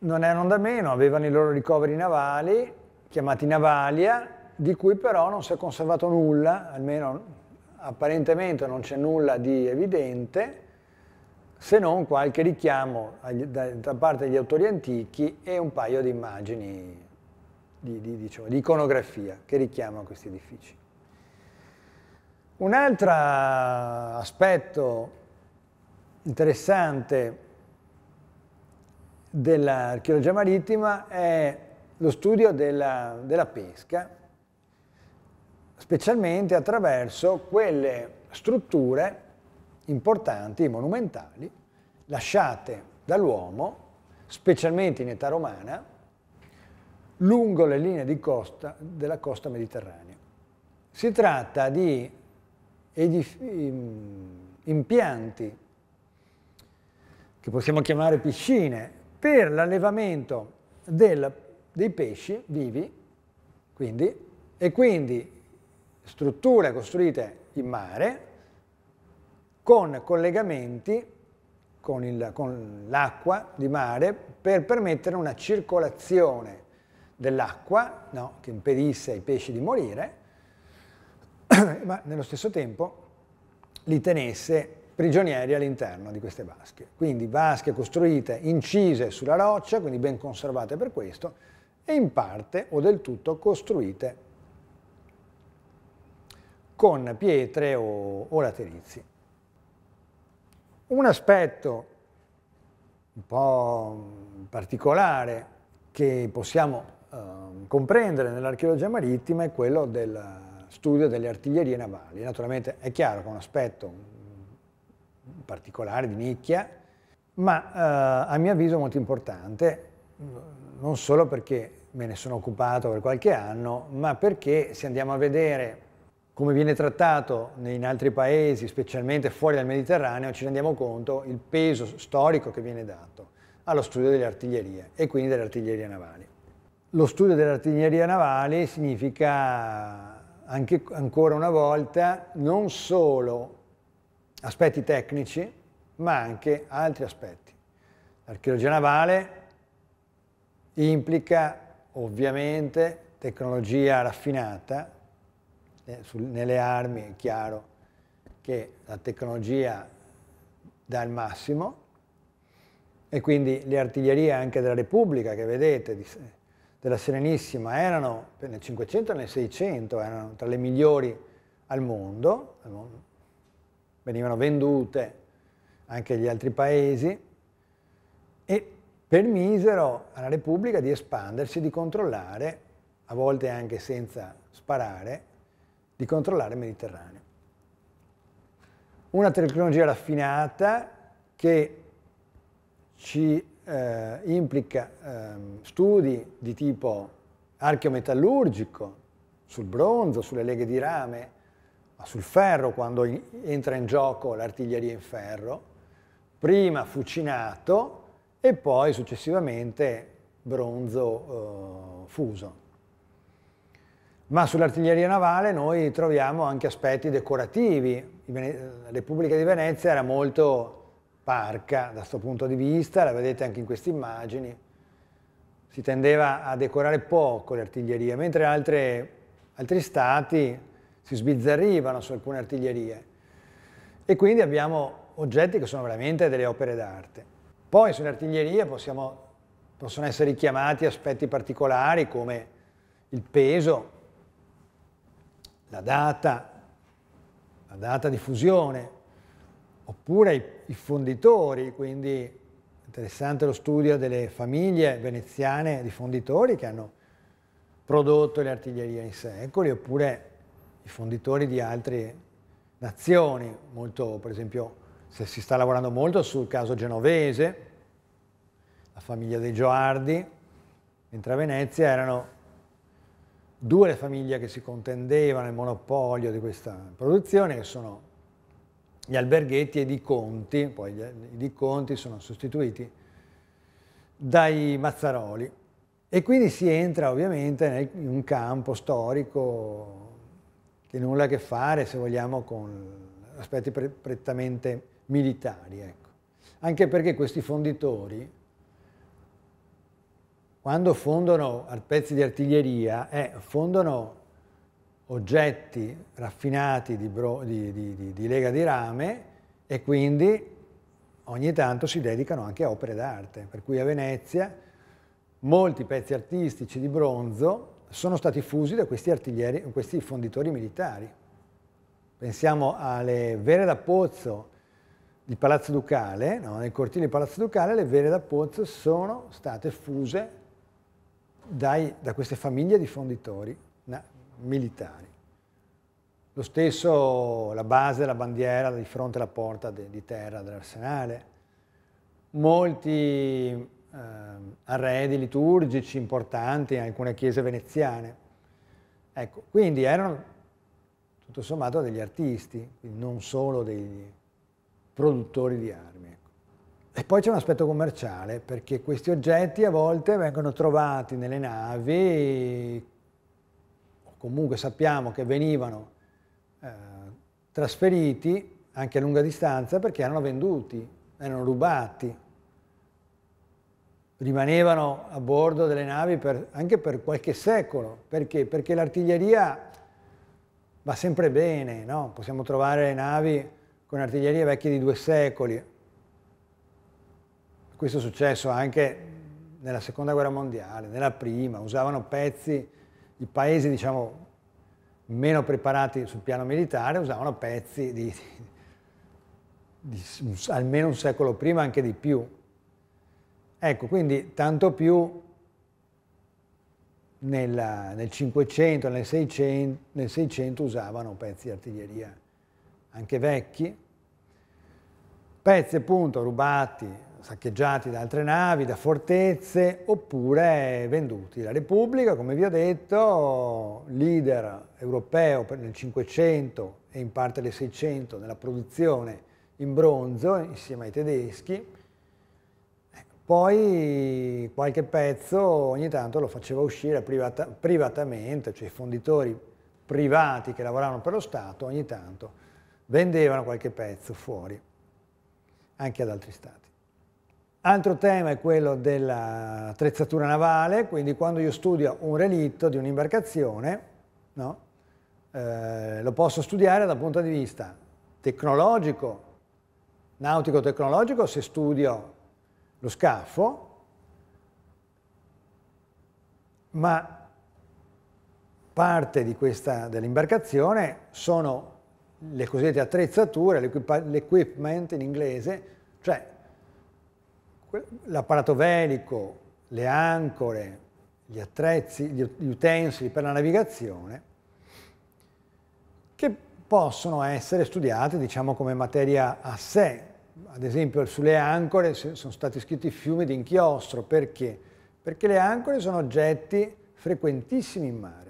non erano da meno, avevano i loro ricoveri navali, chiamati navalia, di cui però non si è conservato nulla, almeno apparentemente non c'è nulla di evidente, se non qualche richiamo da parte degli autori antichi e un paio di immagini di, di, diciamo, di iconografia che richiamano questi edifici. Un altro aspetto interessante dell'archeologia marittima è lo studio della, della pesca, specialmente attraverso quelle strutture importanti, monumentali, lasciate dall'uomo, specialmente in età romana, lungo le linee di costa, della costa mediterranea. Si tratta di Mm, impianti, che possiamo chiamare piscine, per l'allevamento dei pesci vivi, quindi, e quindi strutture costruite in mare con collegamenti con l'acqua di mare per permettere una circolazione dell'acqua no, che impedisse ai pesci di morire <coughs> ma nello stesso tempo li tenesse prigionieri all'interno di queste vasche. Quindi vasche costruite, incise sulla roccia, quindi ben conservate per questo, e in parte o del tutto costruite con pietre o, o laterizi. Un aspetto un po' particolare che possiamo eh, comprendere nell'archeologia marittima è quello del, studio delle artiglierie navali. Naturalmente è chiaro che è un aspetto mm, particolare di nicchia, ma eh, a mio avviso molto importante, mm, non solo perché me ne sono occupato per qualche anno, ma perché se andiamo a vedere come viene trattato in altri paesi, specialmente fuori dal Mediterraneo, ci rendiamo conto il peso storico che viene dato allo studio delle artiglierie e quindi delle artiglierie navali. Lo studio delle artiglierie navali significa anche, ancora una volta non solo aspetti tecnici, ma anche altri aspetti. L'archeologia navale implica ovviamente tecnologia raffinata, eh, nelle armi è chiaro che la tecnologia dà il massimo, e quindi le artiglierie anche della Repubblica che vedete, di, della Serenissima erano nel 500 e nel 600 erano tra le migliori al mondo, venivano vendute anche agli altri paesi e permisero alla Repubblica di espandersi, di controllare, a volte anche senza sparare, di controllare il Mediterraneo. Una tecnologia raffinata che ci eh, implica eh, studi di tipo archeometallurgico, sul bronzo, sulle leghe di rame, ma sul ferro quando in, entra in gioco l'artiglieria in ferro, prima fucinato e poi successivamente bronzo eh, fuso. Ma sull'artiglieria navale noi troviamo anche aspetti decorativi. Eh, la Repubblica di Venezia era molto parca da questo punto di vista, la vedete anche in queste immagini, si tendeva a decorare poco le artiglierie, mentre altre, altri stati si sbizzarrivano su alcune artiglierie e quindi abbiamo oggetti che sono veramente delle opere d'arte. Poi sulle sull'artiglieria possono essere richiamati aspetti particolari come il peso, la data, la data di fusione, oppure i, fonditori, quindi interessante lo studio delle famiglie veneziane di fonditori che hanno prodotto le artiglierie in secoli, oppure i fonditori di altre nazioni, molto, per esempio se si sta lavorando molto sul caso genovese, la famiglia dei Gioardi, mentre a Venezia erano due le famiglie che si contendevano il monopolio di questa produzione, che sono gli alberghetti e i conti, poi i conti sono sostituiti dai mazzaroli. E quindi si entra ovviamente in un campo storico che nulla ha a che fare, se vogliamo, con aspetti prettamente militari. Ecco. Anche perché questi fonditori, quando fondono pezzi di artiglieria, eh, fondono oggetti raffinati di, bro, di, di, di lega di rame e quindi ogni tanto si dedicano anche a opere d'arte, per cui a Venezia molti pezzi artistici di bronzo sono stati fusi da questi, artiglieri, questi fonditori militari. Pensiamo alle vere da pozzo di Palazzo Ducale, no? nel cortile di Palazzo Ducale le vere da pozzo sono state fuse dai, da queste famiglie di fonditori militari. Lo stesso la base, la bandiera di fronte alla porta de, di terra dell'arsenale. Molti eh, arredi liturgici importanti in alcune chiese veneziane. Ecco, quindi erano tutto sommato degli artisti, non solo dei produttori di armi. Ecco. E poi c'è un aspetto commerciale, perché questi oggetti a volte vengono trovati nelle navi comunque sappiamo che venivano eh, trasferiti anche a lunga distanza perché erano venduti, erano rubati, rimanevano a bordo delle navi per, anche per qualche secolo. Perché? Perché l'artiglieria va sempre bene, no? possiamo trovare le navi con artiglierie vecchie di due secoli. Questo è successo anche nella seconda guerra mondiale, nella prima, usavano pezzi i paesi diciamo, meno preparati sul piano militare usavano pezzi di, di, di, almeno un secolo prima, anche di più. Ecco, quindi tanto più nella, nel 500, nel 600, nel 600 usavano pezzi di artiglieria anche vecchi, pezzi appunto rubati saccheggiati da altre navi, da fortezze, oppure venduti. La Repubblica, come vi ho detto, leader europeo nel 500 e in parte nel 600 nella produzione in bronzo insieme ai tedeschi, poi qualche pezzo ogni tanto lo faceva uscire privata, privatamente, cioè i fonditori privati che lavoravano per lo Stato ogni tanto vendevano qualche pezzo fuori, anche ad altri Stati. Altro tema è quello dell'attrezzatura navale, quindi quando io studio un relitto di un'imbarcazione, no, eh, lo posso studiare dal punto di vista tecnologico, nautico-tecnologico, se studio lo scafo, ma parte dell'imbarcazione sono le cosiddette attrezzature, l'equipment in inglese, cioè l'apparato velico, le ancore, gli attrezzi, gli utensili per la navigazione, che possono essere studiati diciamo, come materia a sé. Ad esempio sulle ancore sono stati scritti fiumi di inchiostro, perché? Perché le ancore sono oggetti frequentissimi in mare.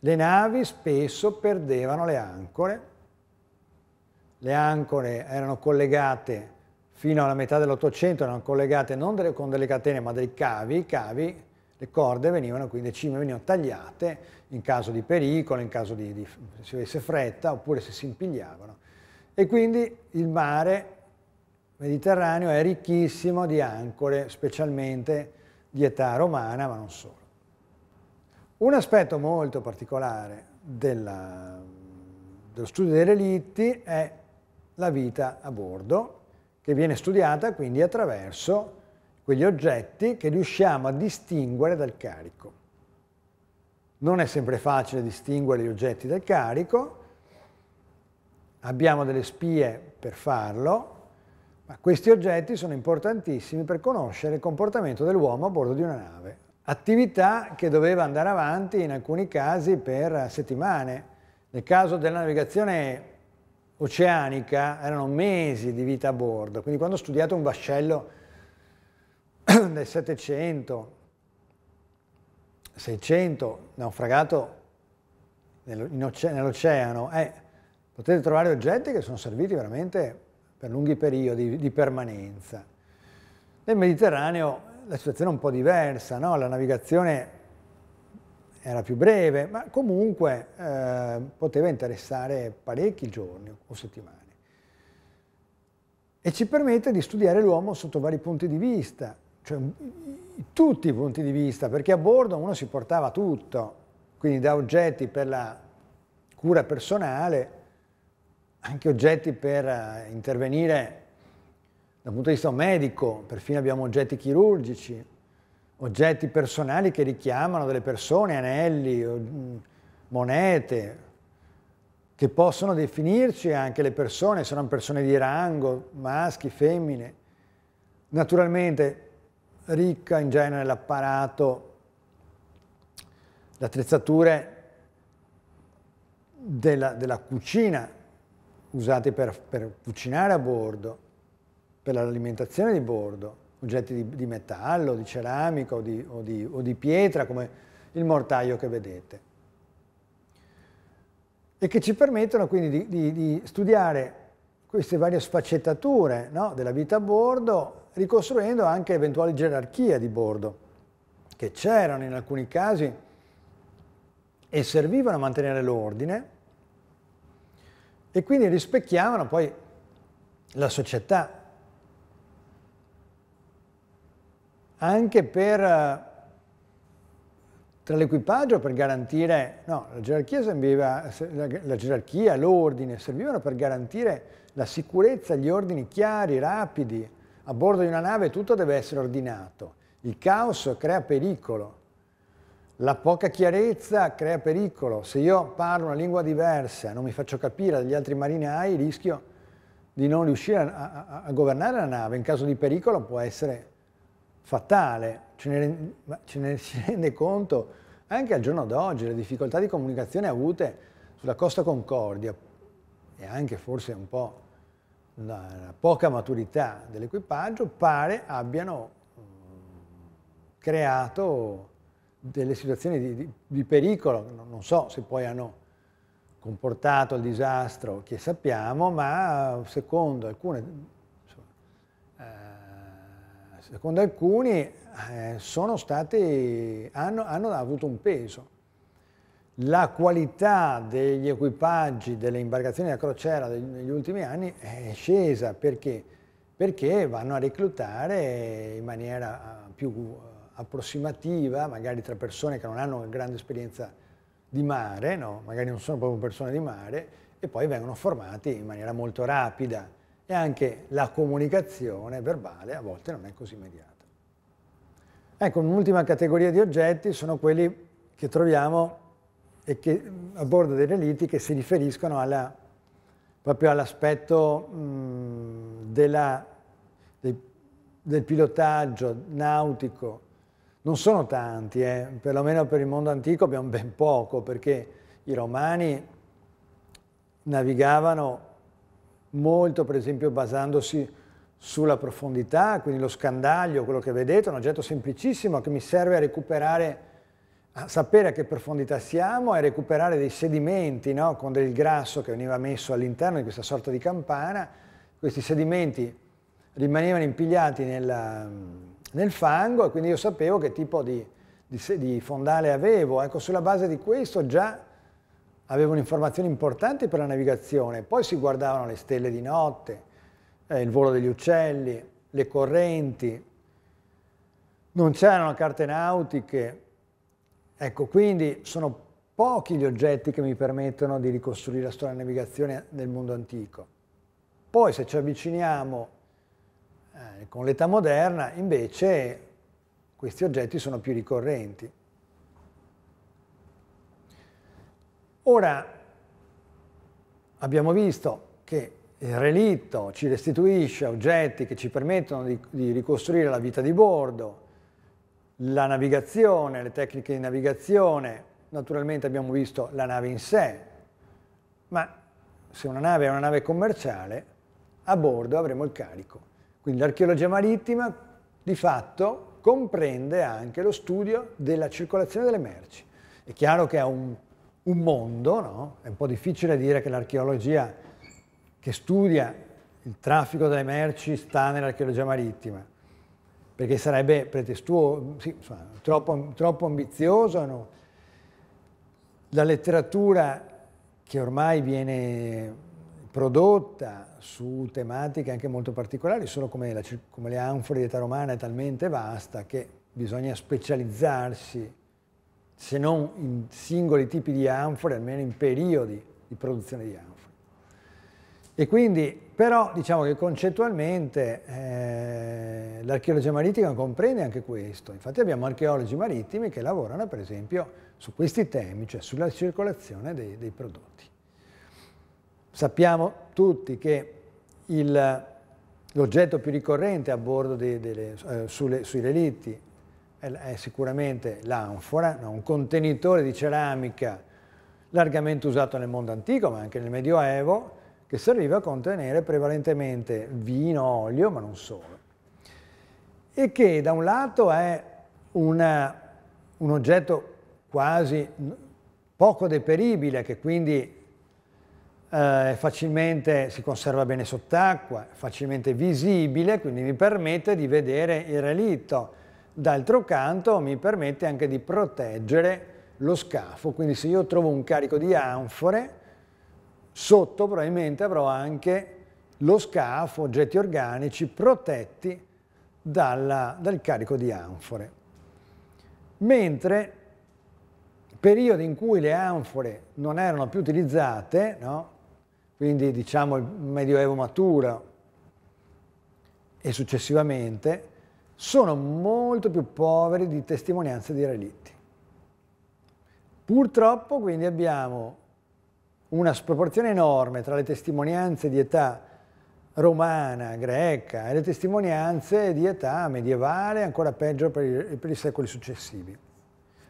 Le navi spesso perdevano le ancore, le ancore erano collegate fino alla metà dell'Ottocento erano collegate non delle, con delle catene ma dei cavi, i cavi, le corde venivano, quindi le cime venivano tagliate in caso di pericolo, in caso di, di se avesse fretta oppure se si impigliavano. E quindi il mare Mediterraneo è ricchissimo di ancore, specialmente di età romana, ma non solo. Un aspetto molto particolare della, dello studio dei relitti è la vita a bordo, che viene studiata quindi attraverso quegli oggetti che riusciamo a distinguere dal carico. Non è sempre facile distinguere gli oggetti dal carico, abbiamo delle spie per farlo, ma questi oggetti sono importantissimi per conoscere il comportamento dell'uomo a bordo di una nave. Attività che doveva andare avanti in alcuni casi per settimane. Nel caso della navigazione oceanica erano mesi di vita a bordo, quindi quando ho studiato un vascello <clears throat> del 700, 600 naufragato nell'oceano, eh, potete trovare oggetti che sono serviti veramente per lunghi periodi di permanenza. Nel Mediterraneo la situazione è un po' diversa, no? la navigazione era più breve, ma comunque eh, poteva interessare parecchi giorni o settimane. E ci permette di studiare l'uomo sotto vari punti di vista, cioè tutti i punti di vista, perché a bordo uno si portava tutto, quindi da oggetti per la cura personale, anche oggetti per eh, intervenire dal punto di vista medico, perfino abbiamo oggetti chirurgici, oggetti personali che richiamano delle persone, anelli, mm, monete, che possono definirci anche le persone, sono persone di rango, maschi, femmine. Naturalmente ricca in genere l'apparato, le attrezzature della, della, cucina usate per, per cucinare a bordo, per l'alimentazione di bordo oggetti di, di metallo, di ceramica o di, o, di, o di pietra, come il mortaio che vedete. E che ci permettono quindi di, di studiare queste varie sfaccettature no, della vita a bordo, ricostruendo anche eventuali gerarchie di bordo, che c'erano in alcuni casi e servivano a mantenere l'ordine, e quindi rispecchiavano poi la società anche per eh, tra l'equipaggio per garantire, no, la gerarchia, serviva, la gerarchia, l'ordine servivano per garantire la sicurezza, gli ordini chiari, rapidi. A bordo di una nave tutto deve essere ordinato. Il caos crea pericolo. La poca chiarezza crea pericolo. Se io parlo una lingua diversa, non mi faccio capire dagli altri marinai, rischio di non riuscire a, a, a governare la nave. In caso di pericolo può essere fatale, ce ne, ce ne <laughs> si rende conto anche al giorno d'oggi, le difficoltà di comunicazione avute sulla Costa Concordia e anche forse un po' la, la poca maturità dell'equipaggio pare abbiano mm, creato delle situazioni di, di, di pericolo, non, non so se poi hanno comportato il disastro che sappiamo, ma secondo alcune secondo alcuni eh, stati, hanno, hanno avuto un peso. La qualità degli equipaggi, delle imbarcazioni da crociera negli ultimi anni è scesa perché? perché vanno a reclutare in maniera eh, più eh, approssimativa, magari tra persone che non hanno grande esperienza di mare, no? magari non sono proprio persone di mare, e poi vengono formati in maniera molto rapida e anche la comunicazione verbale a volte non è così immediata. Ecco, un'ultima categoria di oggetti sono quelli che troviamo e che a bordo delle liti che si riferiscono alla, proprio all'aspetto del, del pilotaggio nautico. Non sono tanti, eh, perlomeno per il mondo antico abbiamo ben poco, perché i romani navigavano molto per esempio basandosi sulla profondità, quindi lo scandaglio, quello che vedete, è un oggetto semplicissimo che mi serve a recuperare, a sapere a che profondità siamo e recuperare dei sedimenti no? con del grasso che veniva messo all'interno di questa sorta di campana, questi sedimenti rimanevano impigliati nella, nel fango e quindi io sapevo che tipo di, di, di fondale avevo. Ecco, sulla base di questo già avevano informazioni importanti per la navigazione, poi si guardavano le stelle di notte, eh, il volo degli uccelli, le correnti, non c'erano carte nautiche, ecco quindi sono pochi gli oggetti che mi permettono di ricostruire la storia della navigazione nel mondo antico. Poi se ci avviciniamo eh, con l'età moderna invece questi oggetti sono più ricorrenti. Ora abbiamo visto che il relitto ci restituisce oggetti che ci permettono di, di ricostruire la vita di bordo, la navigazione, le tecniche di navigazione, naturalmente abbiamo visto la nave in sé, ma se una nave è una nave commerciale, a bordo avremo il carico. Quindi l'archeologia marittima di fatto comprende anche lo studio della circolazione delle merci. È chiaro che ha un un mondo, no? è un po' difficile dire che l'archeologia che studia il traffico delle merci sta nell'archeologia marittima, perché sarebbe pretestuoso, sì, insomma, troppo, troppo, ambizioso. No? La letteratura che ormai viene prodotta su tematiche anche molto particolari, solo come, la, come le anfore di età romana è talmente vasta che bisogna specializzarsi se non in singoli tipi di anfore, almeno in periodi di produzione di anfore. E quindi, però, diciamo che concettualmente eh, l'archeologia marittima comprende anche questo. Infatti abbiamo archeologi marittimi che lavorano, per esempio, su questi temi, cioè sulla circolazione dei, dei prodotti. Sappiamo tutti che l'oggetto più ricorrente a bordo dei, delle, eh, sulle, sui relitti è sicuramente l'anfora, un contenitore di ceramica largamente usato nel mondo antico, ma anche nel Medioevo, che serviva a contenere prevalentemente vino, olio, ma non solo. E che da un lato è una, un oggetto quasi poco deperibile, che quindi eh, facilmente si conserva bene sott'acqua, facilmente visibile, quindi mi permette di vedere il relitto, D'altro canto mi permette anche di proteggere lo scafo, quindi se io trovo un carico di anfore, sotto probabilmente avrò anche lo scafo, oggetti organici protetti dalla, dal carico di anfore. Mentre periodi in cui le anfore non erano più utilizzate, no? quindi diciamo il Medioevo maturo e successivamente, sono molto più poveri di testimonianze di relitti. Purtroppo quindi abbiamo una sproporzione enorme tra le testimonianze di età romana, greca e le testimonianze di età medievale, ancora peggio per i, per i secoli successivi.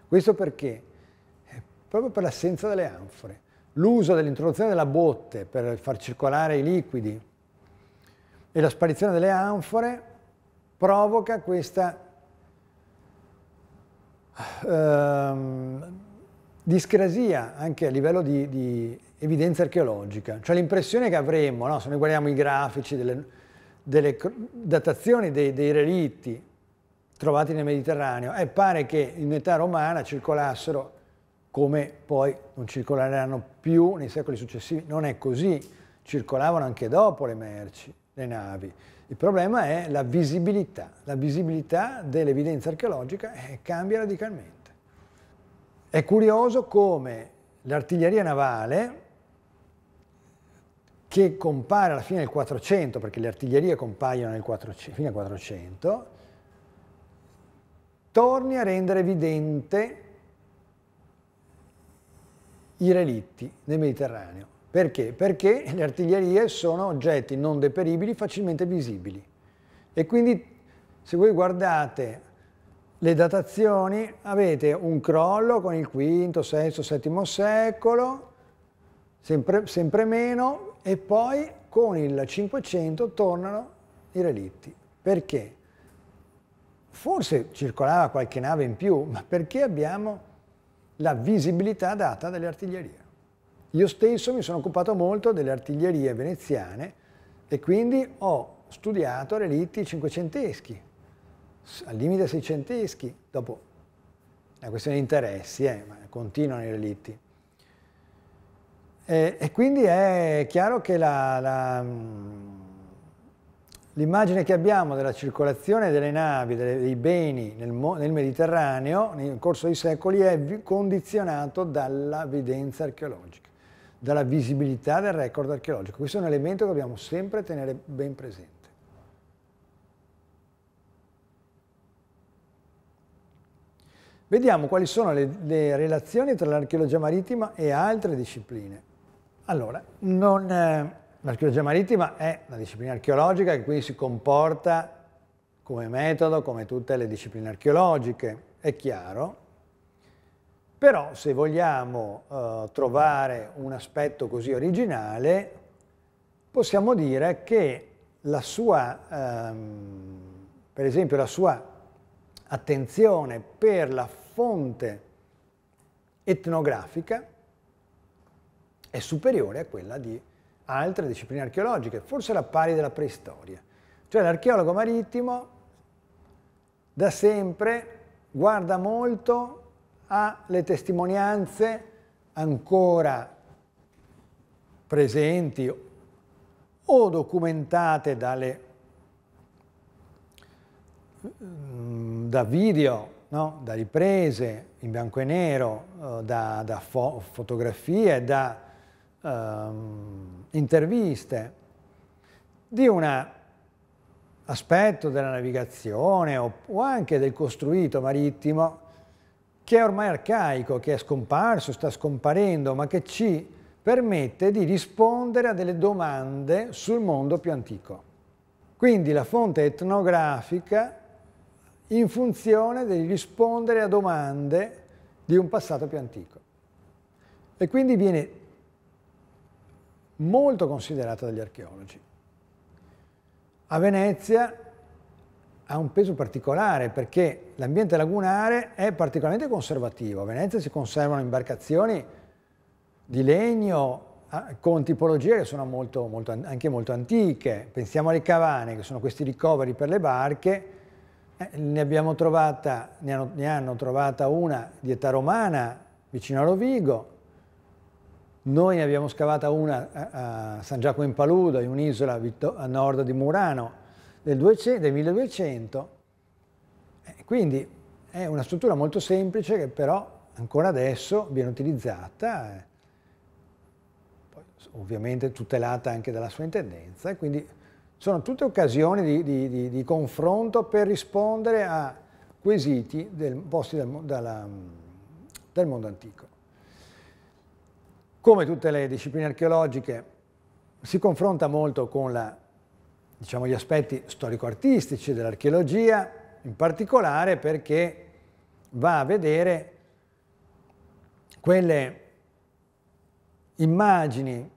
Questo perché? Eh, proprio per l'assenza delle anfore. L'uso dell'introduzione della botte per far circolare i liquidi e la sparizione delle anfore provoca questa ehm, discrasia anche a livello di, di evidenza archeologica. Cioè l'impressione che avremmo, no? se noi guardiamo i grafici delle, delle datazioni dei, dei, relitti trovati nel Mediterraneo, eh, pare che in età romana circolassero come poi non circoleranno più nei secoli successivi. Non è così, circolavano anche dopo le merci le navi. Il problema è la visibilità. La visibilità dell'evidenza archeologica eh, cambia radicalmente. È curioso come l'artiglieria navale, che compare alla fine del 400, perché le artiglierie compaiono nel 400, fine 400, torni a rendere evidente i relitti nel Mediterraneo. Perché? Perché le artiglierie sono oggetti non deperibili facilmente visibili e quindi se voi guardate le datazioni avete un crollo con il V, VI, VII secolo, sempre, sempre meno e poi con il 500 tornano i relitti. Perché? Forse circolava qualche nave in più, ma perché abbiamo la visibilità data dalle artiglierie. Io stesso mi sono occupato molto delle artiglierie veneziane e quindi ho studiato relitti cinquecenteschi, al limite seicenteschi, dopo la questione di interessi, eh, ma continuano i relitti. E, e, quindi è chiaro che mm, l'immagine che abbiamo della circolazione delle navi, dei beni nel, nel Mediterraneo nel corso dei secoli è condizionato dall'evidenza archeologica dalla visibilità del record archeologico. Questo è un elemento che dobbiamo sempre tenere ben presente. Vediamo quali sono le, le relazioni tra l'archeologia marittima e altre discipline. Allora, eh, l'archeologia marittima è una disciplina archeologica che quindi si comporta come metodo, come tutte le discipline archeologiche, è chiaro, però se vogliamo eh, trovare un aspetto così originale, possiamo dire che la sua, ehm, per esempio, la sua attenzione per la fonte etnografica è superiore a quella di altre discipline archeologiche, forse la pari della preistoria. Cioè l'archeologo marittimo da sempre guarda molto alle testimonianze ancora presenti o documentate dalle, mm, da video, no? da riprese in bianco e nero, eh, da, da fo fotografie, da um, interviste, di un aspetto della navigazione o, o anche del costruito marittimo che è ormai arcaico, che è scomparso, sta scomparendo, ma che ci permette di rispondere a delle domande sul mondo più antico. Quindi la fonte etnografica in funzione di rispondere a domande di un passato più antico. E quindi viene molto considerata dagli archeologi. A Venezia ha un peso particolare perché l'ambiente lagunare è particolarmente conservativo. A Venezia si conservano imbarcazioni di legno con tipologie che sono molto, molto, anche molto antiche. Pensiamo alle cavane, che sono questi ricoveri per le barche. Eh, ne abbiamo trovata, ne hanno, ne hanno trovata una di età romana vicino a Rovigo. Noi ne abbiamo scavata una a, a San Giacomo in Paludo, in un'isola a nord di Murano, del, 200, del 1200. Eh, quindi è una struttura molto semplice che però ancora adesso viene utilizzata, eh, ovviamente tutelata anche dalla sua intendenza, quindi sono tutte occasioni di, di, di, di confronto per rispondere a quesiti del, posti dal, dalla, del mondo antico. Come tutte le discipline archeologiche si confronta molto con la diciamo, gli aspetti storico-artistici dell'archeologia, in particolare perché va a vedere quelle immagini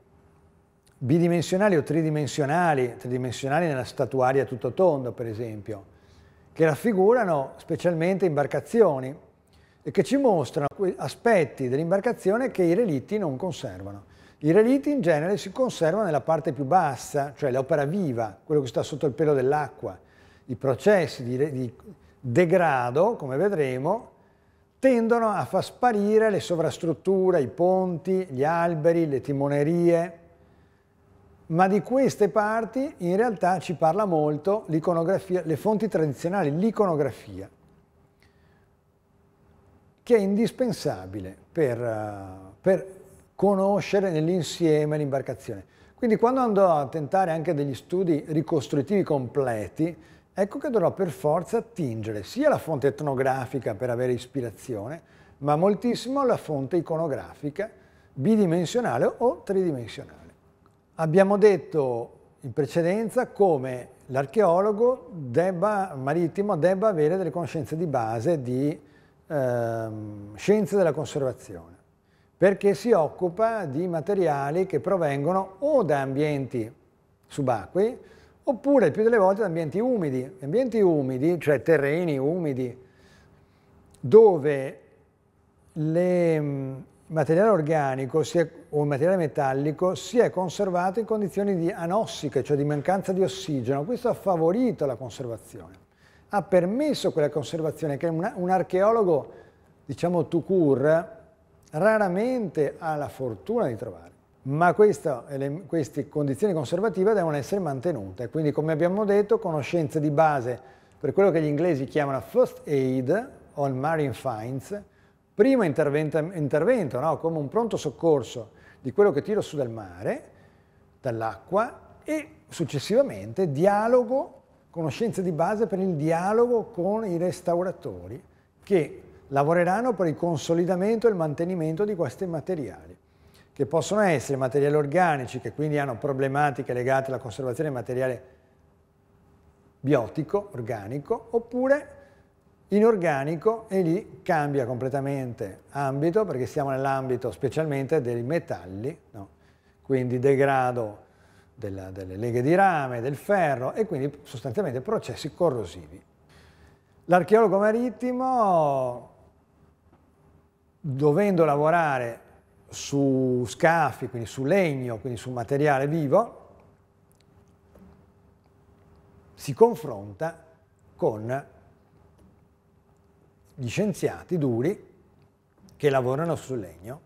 bidimensionali o tridimensionali, tridimensionali nella statuaria tutto tondo per esempio, che raffigurano specialmente imbarcazioni e che ci mostrano aspetti dell'imbarcazione che i relitti non conservano. I reliti in genere si conservano nella parte più bassa, cioè l'opera viva, quello che sta sotto il pelo dell'acqua. I processi di, di degrado, come vedremo, tendono a far sparire le sovrastrutture, i ponti, gli alberi, le timonerie, ma di queste parti in realtà ci parla molto l'iconografia, le fonti tradizionali, l'iconografia, che è indispensabile per, eh, per conoscere nell'insieme l'imbarcazione. Quindi quando andrò a tentare anche degli studi ricostruttivi completi, ecco che dovrò per forza attingere sia la fonte etnografica per avere ispirazione, ma moltissimo la fonte iconografica bidimensionale o tridimensionale. Abbiamo detto in precedenza come l'archeologo marittimo debba avere delle conoscenze di base di ehm, scienze della conservazione perché si occupa di materiali che provengono o da ambienti subacquei oppure più delle volte da ambienti umidi. Ambienti umidi, cioè terreni umidi, dove il mm, materiale organico è, o il materiale metallico si è conservato in condizioni di anossiche, cioè di mancanza di ossigeno. Questo ha favorito la conservazione, ha permesso quella conservazione che un, un archeologo, diciamo, tout court, raramente ha la fortuna di trovare. Ma questa, queste condizioni conservative devono essere mantenute, quindi come abbiamo detto conoscenze di base per quello che gli inglesi chiamano first aid on marine finds, primo intervento, intervento no? come un pronto soccorso di quello che tiro su dal mare, dall'acqua e successivamente dialogo, conoscenze di base per il dialogo con i restauratori che lavoreranno per il consolidamento e il mantenimento di questi materiali, che possono essere materiali organici, che quindi hanno problematiche legate alla conservazione di materiale biotico, organico, oppure inorganico e lì cambia completamente ambito perché siamo nell'ambito specialmente dei metalli, no? quindi degrado della, delle leghe di rame, del ferro e quindi sostanzialmente processi corrosivi. L'archeologo marittimo dovendo lavorare su scafi, quindi su legno, quindi su materiale vivo, si confronta con gli scienziati duri che lavorano sul legno,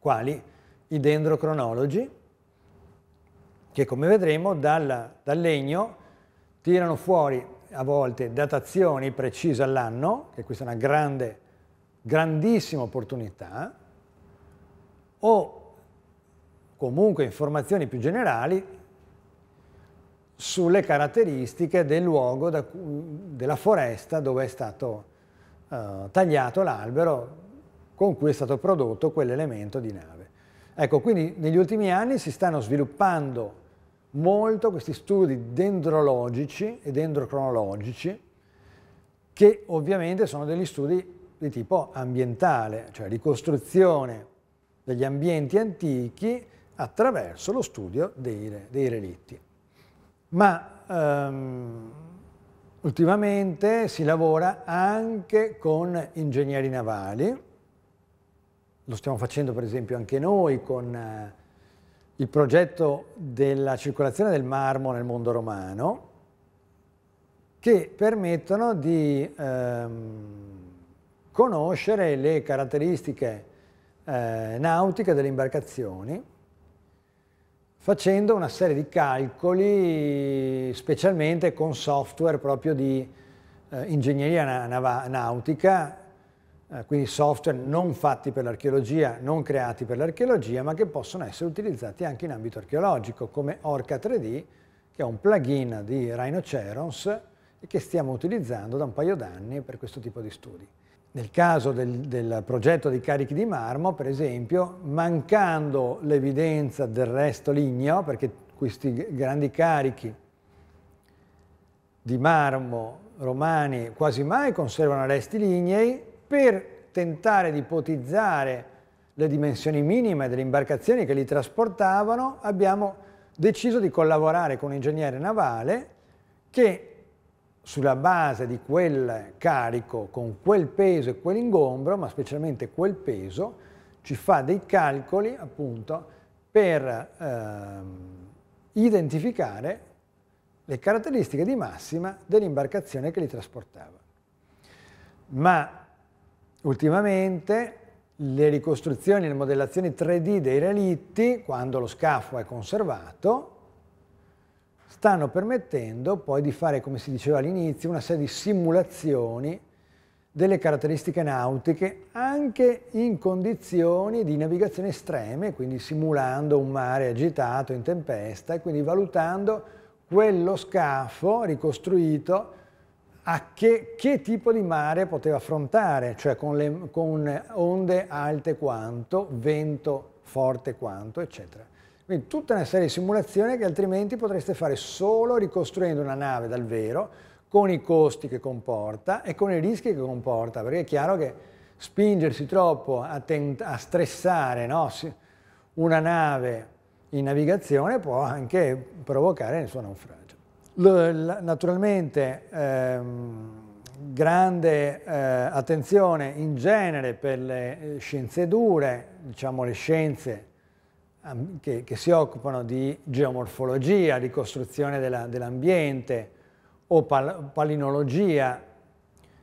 quali i dendrocronologi, che come vedremo dal, dal legno tirano fuori a volte datazioni precise all'anno, che questa è una grande grandissima opportunità o comunque informazioni più generali sulle caratteristiche del luogo, da, della foresta dove è stato eh, tagliato l'albero con cui è stato prodotto quell'elemento di nave. Ecco, quindi negli ultimi anni si stanno sviluppando molto questi studi dendrologici e dendrocronologici, che ovviamente sono degli studi di tipo ambientale, cioè ricostruzione degli ambienti antichi attraverso lo studio dei, dei relitti. Ma ehm, ultimamente si lavora anche con ingegneri navali, lo stiamo facendo per esempio anche noi con eh, il progetto della circolazione del marmo nel mondo romano, che permettono di ehm, conoscere le caratteristiche eh, nautiche delle imbarcazioni facendo una serie di calcoli specialmente con software proprio di eh, ingegneria nautica, eh, quindi software non fatti per l'archeologia, non creati per l'archeologia, ma che possono essere utilizzati anche in ambito archeologico, come Orca 3D, che è un plugin di Rhinoceros e che stiamo utilizzando da un paio d'anni per questo tipo di studi. Nel caso del, del progetto dei carichi di marmo, per esempio, mancando l'evidenza del resto ligneo, perché questi grandi carichi di marmo romani quasi mai conservano resti lignei, per tentare di ipotizzare le dimensioni minime delle imbarcazioni che li trasportavano, abbiamo deciso di collaborare con un ingegnere navale che sulla base di quel carico, con quel peso e quell'ingombro, ma specialmente quel peso, ci fa dei calcoli appunto per ehm, identificare le caratteristiche di massima dell'imbarcazione che li trasportava. Ma ultimamente le ricostruzioni e le modellazioni 3D dei relitti, quando lo scafo è conservato, stanno permettendo poi di fare, come si diceva all'inizio, una serie di simulazioni delle caratteristiche nautiche anche in condizioni di navigazione estreme, quindi simulando un mare agitato in tempesta e quindi valutando quello scafo ricostruito a che, che tipo di mare poteva affrontare, cioè con, le, con onde alte quanto, vento forte quanto, eccetera. Quindi tutta una serie di simulazioni che altrimenti potreste fare solo ricostruendo una nave dal vero, con i costi che comporta e con i rischi che comporta, perché è chiaro che spingersi troppo a, a stressare no? una nave in navigazione può anche provocare il suo naufragio. L naturalmente ehm, grande eh, attenzione in genere per le eh, scienze dure, diciamo le scienze che, che, si occupano di geomorfologia, di costruzione dell'ambiente o pal palinologia,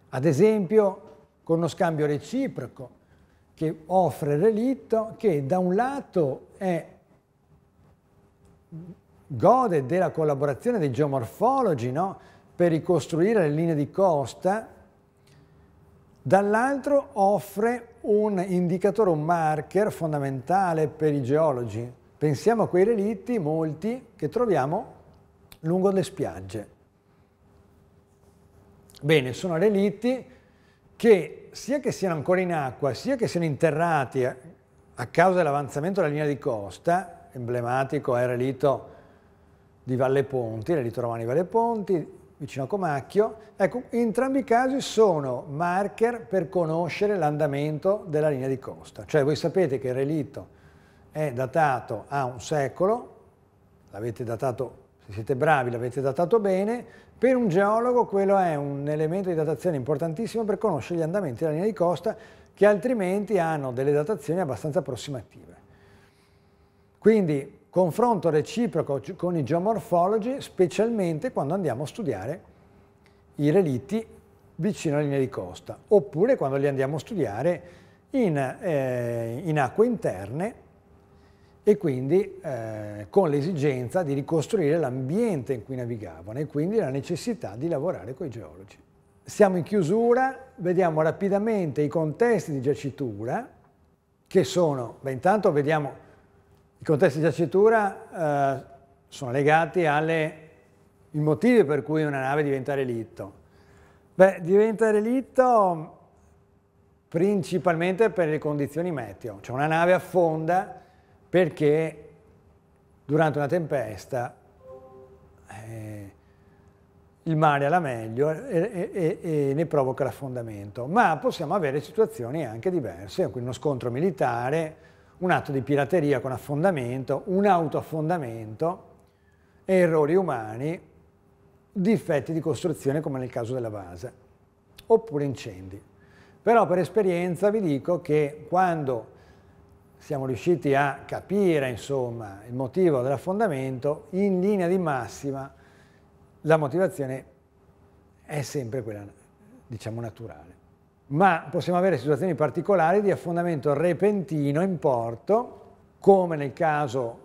ad esempio con uno scambio reciproco che offre relitto che da un lato è, gode della collaborazione dei geomorfologi no? per ricostruire le linee di costa dall'altro offre un indicatore, un marker fondamentale per i geologi. Pensiamo a quei relitti, molti, che troviamo lungo le spiagge. Bene, sono relitti che sia che siano ancora in acqua, sia che siano interrati eh, a causa dell'avanzamento della linea di costa, emblematico è il relitto di Valle Ponti, relitto romano di Valle Ponti, vicino a Comacchio. Ecco, entrambi i casi sono marker per conoscere l'andamento della linea di costa. Cioè voi sapete che il relitto è datato a un secolo, l'avete datato, se siete bravi l'avete datato bene, per un geologo quello è un elemento di datazione importantissimo per conoscere gli andamenti della linea di costa che altrimenti hanno delle datazioni abbastanza approssimative. Quindi confronto reciproco con i geomorfologi, specialmente quando andiamo a studiare i relitti vicino alla linea di costa, oppure quando li andiamo a studiare in, eh, in acque interne e quindi eh, con l'esigenza di ricostruire l'ambiente in cui navigavano e quindi la necessità di lavorare con i geologi. Siamo in chiusura, vediamo rapidamente i contesti di giacitura, che sono, beh intanto vediamo i contesti di giacitura eh, sono legati ai motivi per cui una nave diventa relitto. Beh, diventa relitto mm, principalmente per le condizioni meteo, cioè una nave affonda perché durante una tempesta eh, il mare è alla meglio e, e, e, ne provoca l'affondamento, ma possiamo avere situazioni anche diverse, quindi uno scontro militare, un atto di pirateria con affondamento, un autoaffondamento, errori umani, difetti di costruzione come nel caso della base, oppure incendi. Però per esperienza vi dico che quando siamo riusciti a capire insomma, il motivo dell'affondamento, in linea di massima la motivazione è sempre quella diciamo naturale ma possiamo avere situazioni particolari di affondamento repentino in porto, come nel caso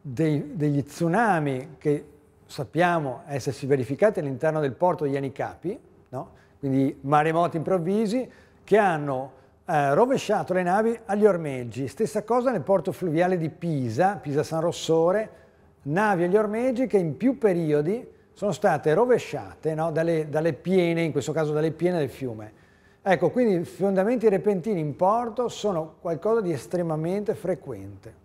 dei, degli tsunami che sappiamo essersi verificati all'interno del porto di Anicapi, no? quindi maremoti improvvisi che hanno eh, rovesciato le navi agli ormeggi. Stessa cosa nel porto fluviale di Pisa, Pisa-San Rossore, navi agli ormeggi che in più periodi sono state rovesciate no? dalle, dalle piene, in questo caso dalle piene del fiume. Ecco, quindi fondamenti repentini in porto sono qualcosa di estremamente frequente.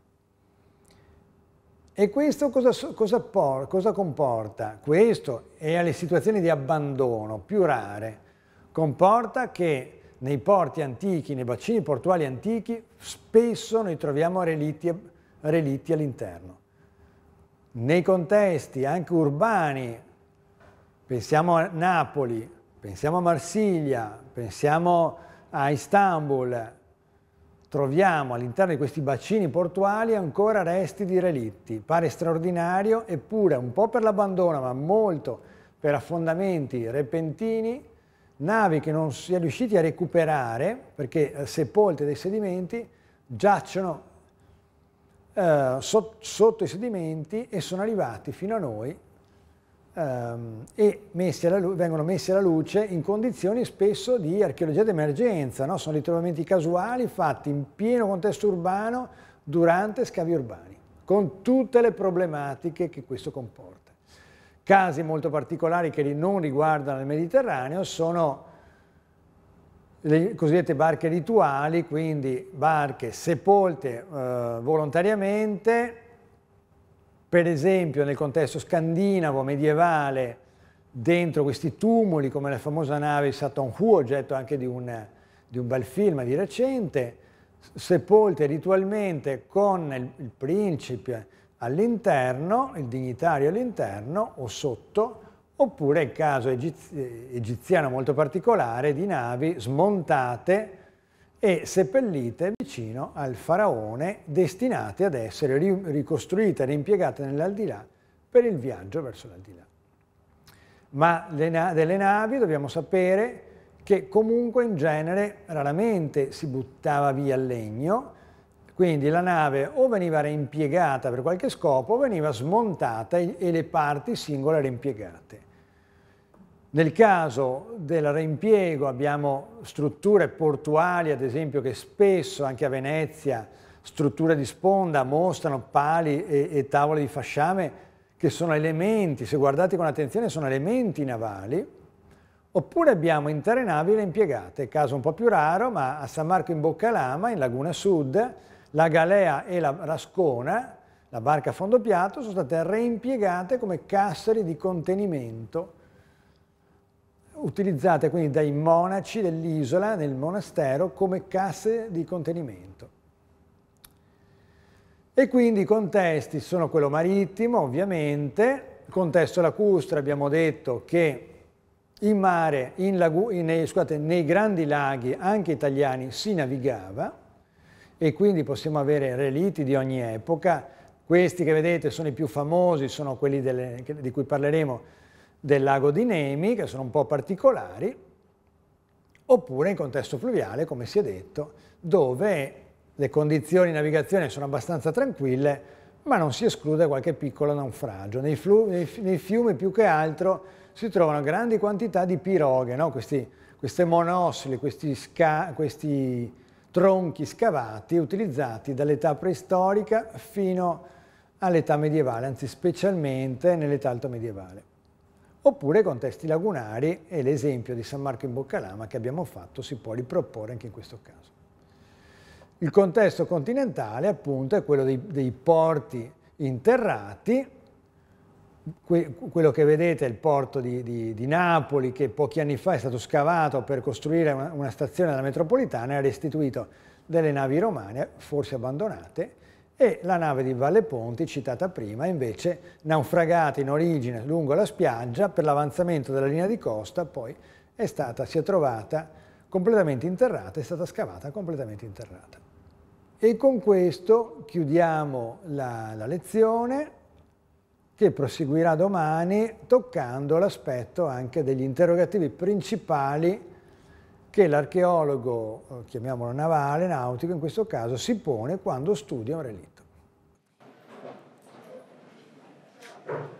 E questo cosa, cosa, por, cosa comporta? Questo e alle situazioni di abbandono più rare comporta che nei porti antichi, nei bacini portuali antichi, spesso noi troviamo relitti, relitti all'interno. Nei contesti anche urbani, pensiamo a Napoli, pensiamo a Marsiglia, pensiamo a Istanbul, troviamo all'interno di questi bacini portuali ancora resti di relitti. Pare straordinario, eppure un po' per l'abbandono, ma molto per affondamenti repentini, navi che non si è riusciti a recuperare perché eh, sepolte dei sedimenti, giacciono eh, sotto, sotto i sedimenti e sono arrivati fino a noi ehm, e messi alla, vengono messi alla luce in condizioni spesso di archeologia d'emergenza, no? sono ritrovamenti casuali fatti in pieno contesto urbano durante scavi urbani, con tutte le problematiche che questo comporta. Casi molto particolari che non riguardano il Mediterraneo sono le cosiddette barche rituali, quindi barche sepolte eh, volontariamente per esempio nel contesto scandinavo, medievale, dentro questi tumuli, come la famosa nave Saturn Hu, oggetto anche di, una, di un bel film di recente, sepolte ritualmente con il, il principe all'interno, il dignitario all'interno o sotto, oppure il caso egiz, egiziano molto particolare di navi smontate e seppellite vicino al faraone destinate ad essere ricostruite e reimpiegate nell'aldilà per il viaggio verso l'aldilà. Ma na delle navi dobbiamo sapere che comunque in genere raramente si buttava via il legno, quindi la nave o veniva reimpiegata per qualche scopo o veniva smontata e le parti singole reimpiegate. Nel caso del reimpiego abbiamo strutture portuali, ad esempio, che spesso anche a Venezia, strutture di sponda mostrano pali e, e tavole di fasciame che sono elementi, se guardate con attenzione, sono elementi navali, oppure abbiamo intere navi reimpiegate, caso un po' più raro, ma a San Marco in Boccalama, in Laguna Sud, la Galea e la Rascona, la barca a fondo piatto, sono state reimpiegate come casseri di contenimento utilizzate quindi dai monaci dell'isola nel monastero come casse di contenimento. E quindi i contesti sono quello marittimo, ovviamente, il contesto lacustre abbiamo detto che in mare, in lagu, nei, eh, scusate, nei grandi laghi, anche italiani, si navigava e quindi possiamo avere reliti di ogni epoca. Questi che vedete sono i più famosi, sono quelli delle, di cui parleremo, del lago di Nemi, che sono un po' particolari, oppure in contesto fluviale, come si è detto, dove le condizioni di navigazione sono abbastanza tranquille, ma non si esclude qualche piccolo naufragio. Nei, nei, nei fiumi più che altro si trovano grandi quantità di piroghe, no? questi, queste monossili, questi, sca, questi tronchi scavati utilizzati dall'età preistorica fino all'età medievale, anzi specialmente nell'età alto medievale oppure contesti lagunari e l'esempio di San Marco in Boccalama che abbiamo fatto si può riproporre anche in questo caso. Il contesto continentale appunto è quello dei, dei porti interrati, que, quello che vedete è il porto di, di, di, Napoli che pochi anni fa è stato scavato per costruire una, una stazione della metropolitana e ha restituito delle navi romane, forse abbandonate, e la nave di Valle Ponti, citata prima, invece naufragata in origine lungo la spiaggia per l'avanzamento della linea di costa, poi è stata, si è trovata completamente interrata, è stata scavata completamente interrata. E con questo chiudiamo la, la lezione che proseguirà domani toccando l'aspetto anche degli interrogativi principali che l'archeologo, eh, chiamiamolo navale, nautico, in questo caso si pone quando studia un relitto.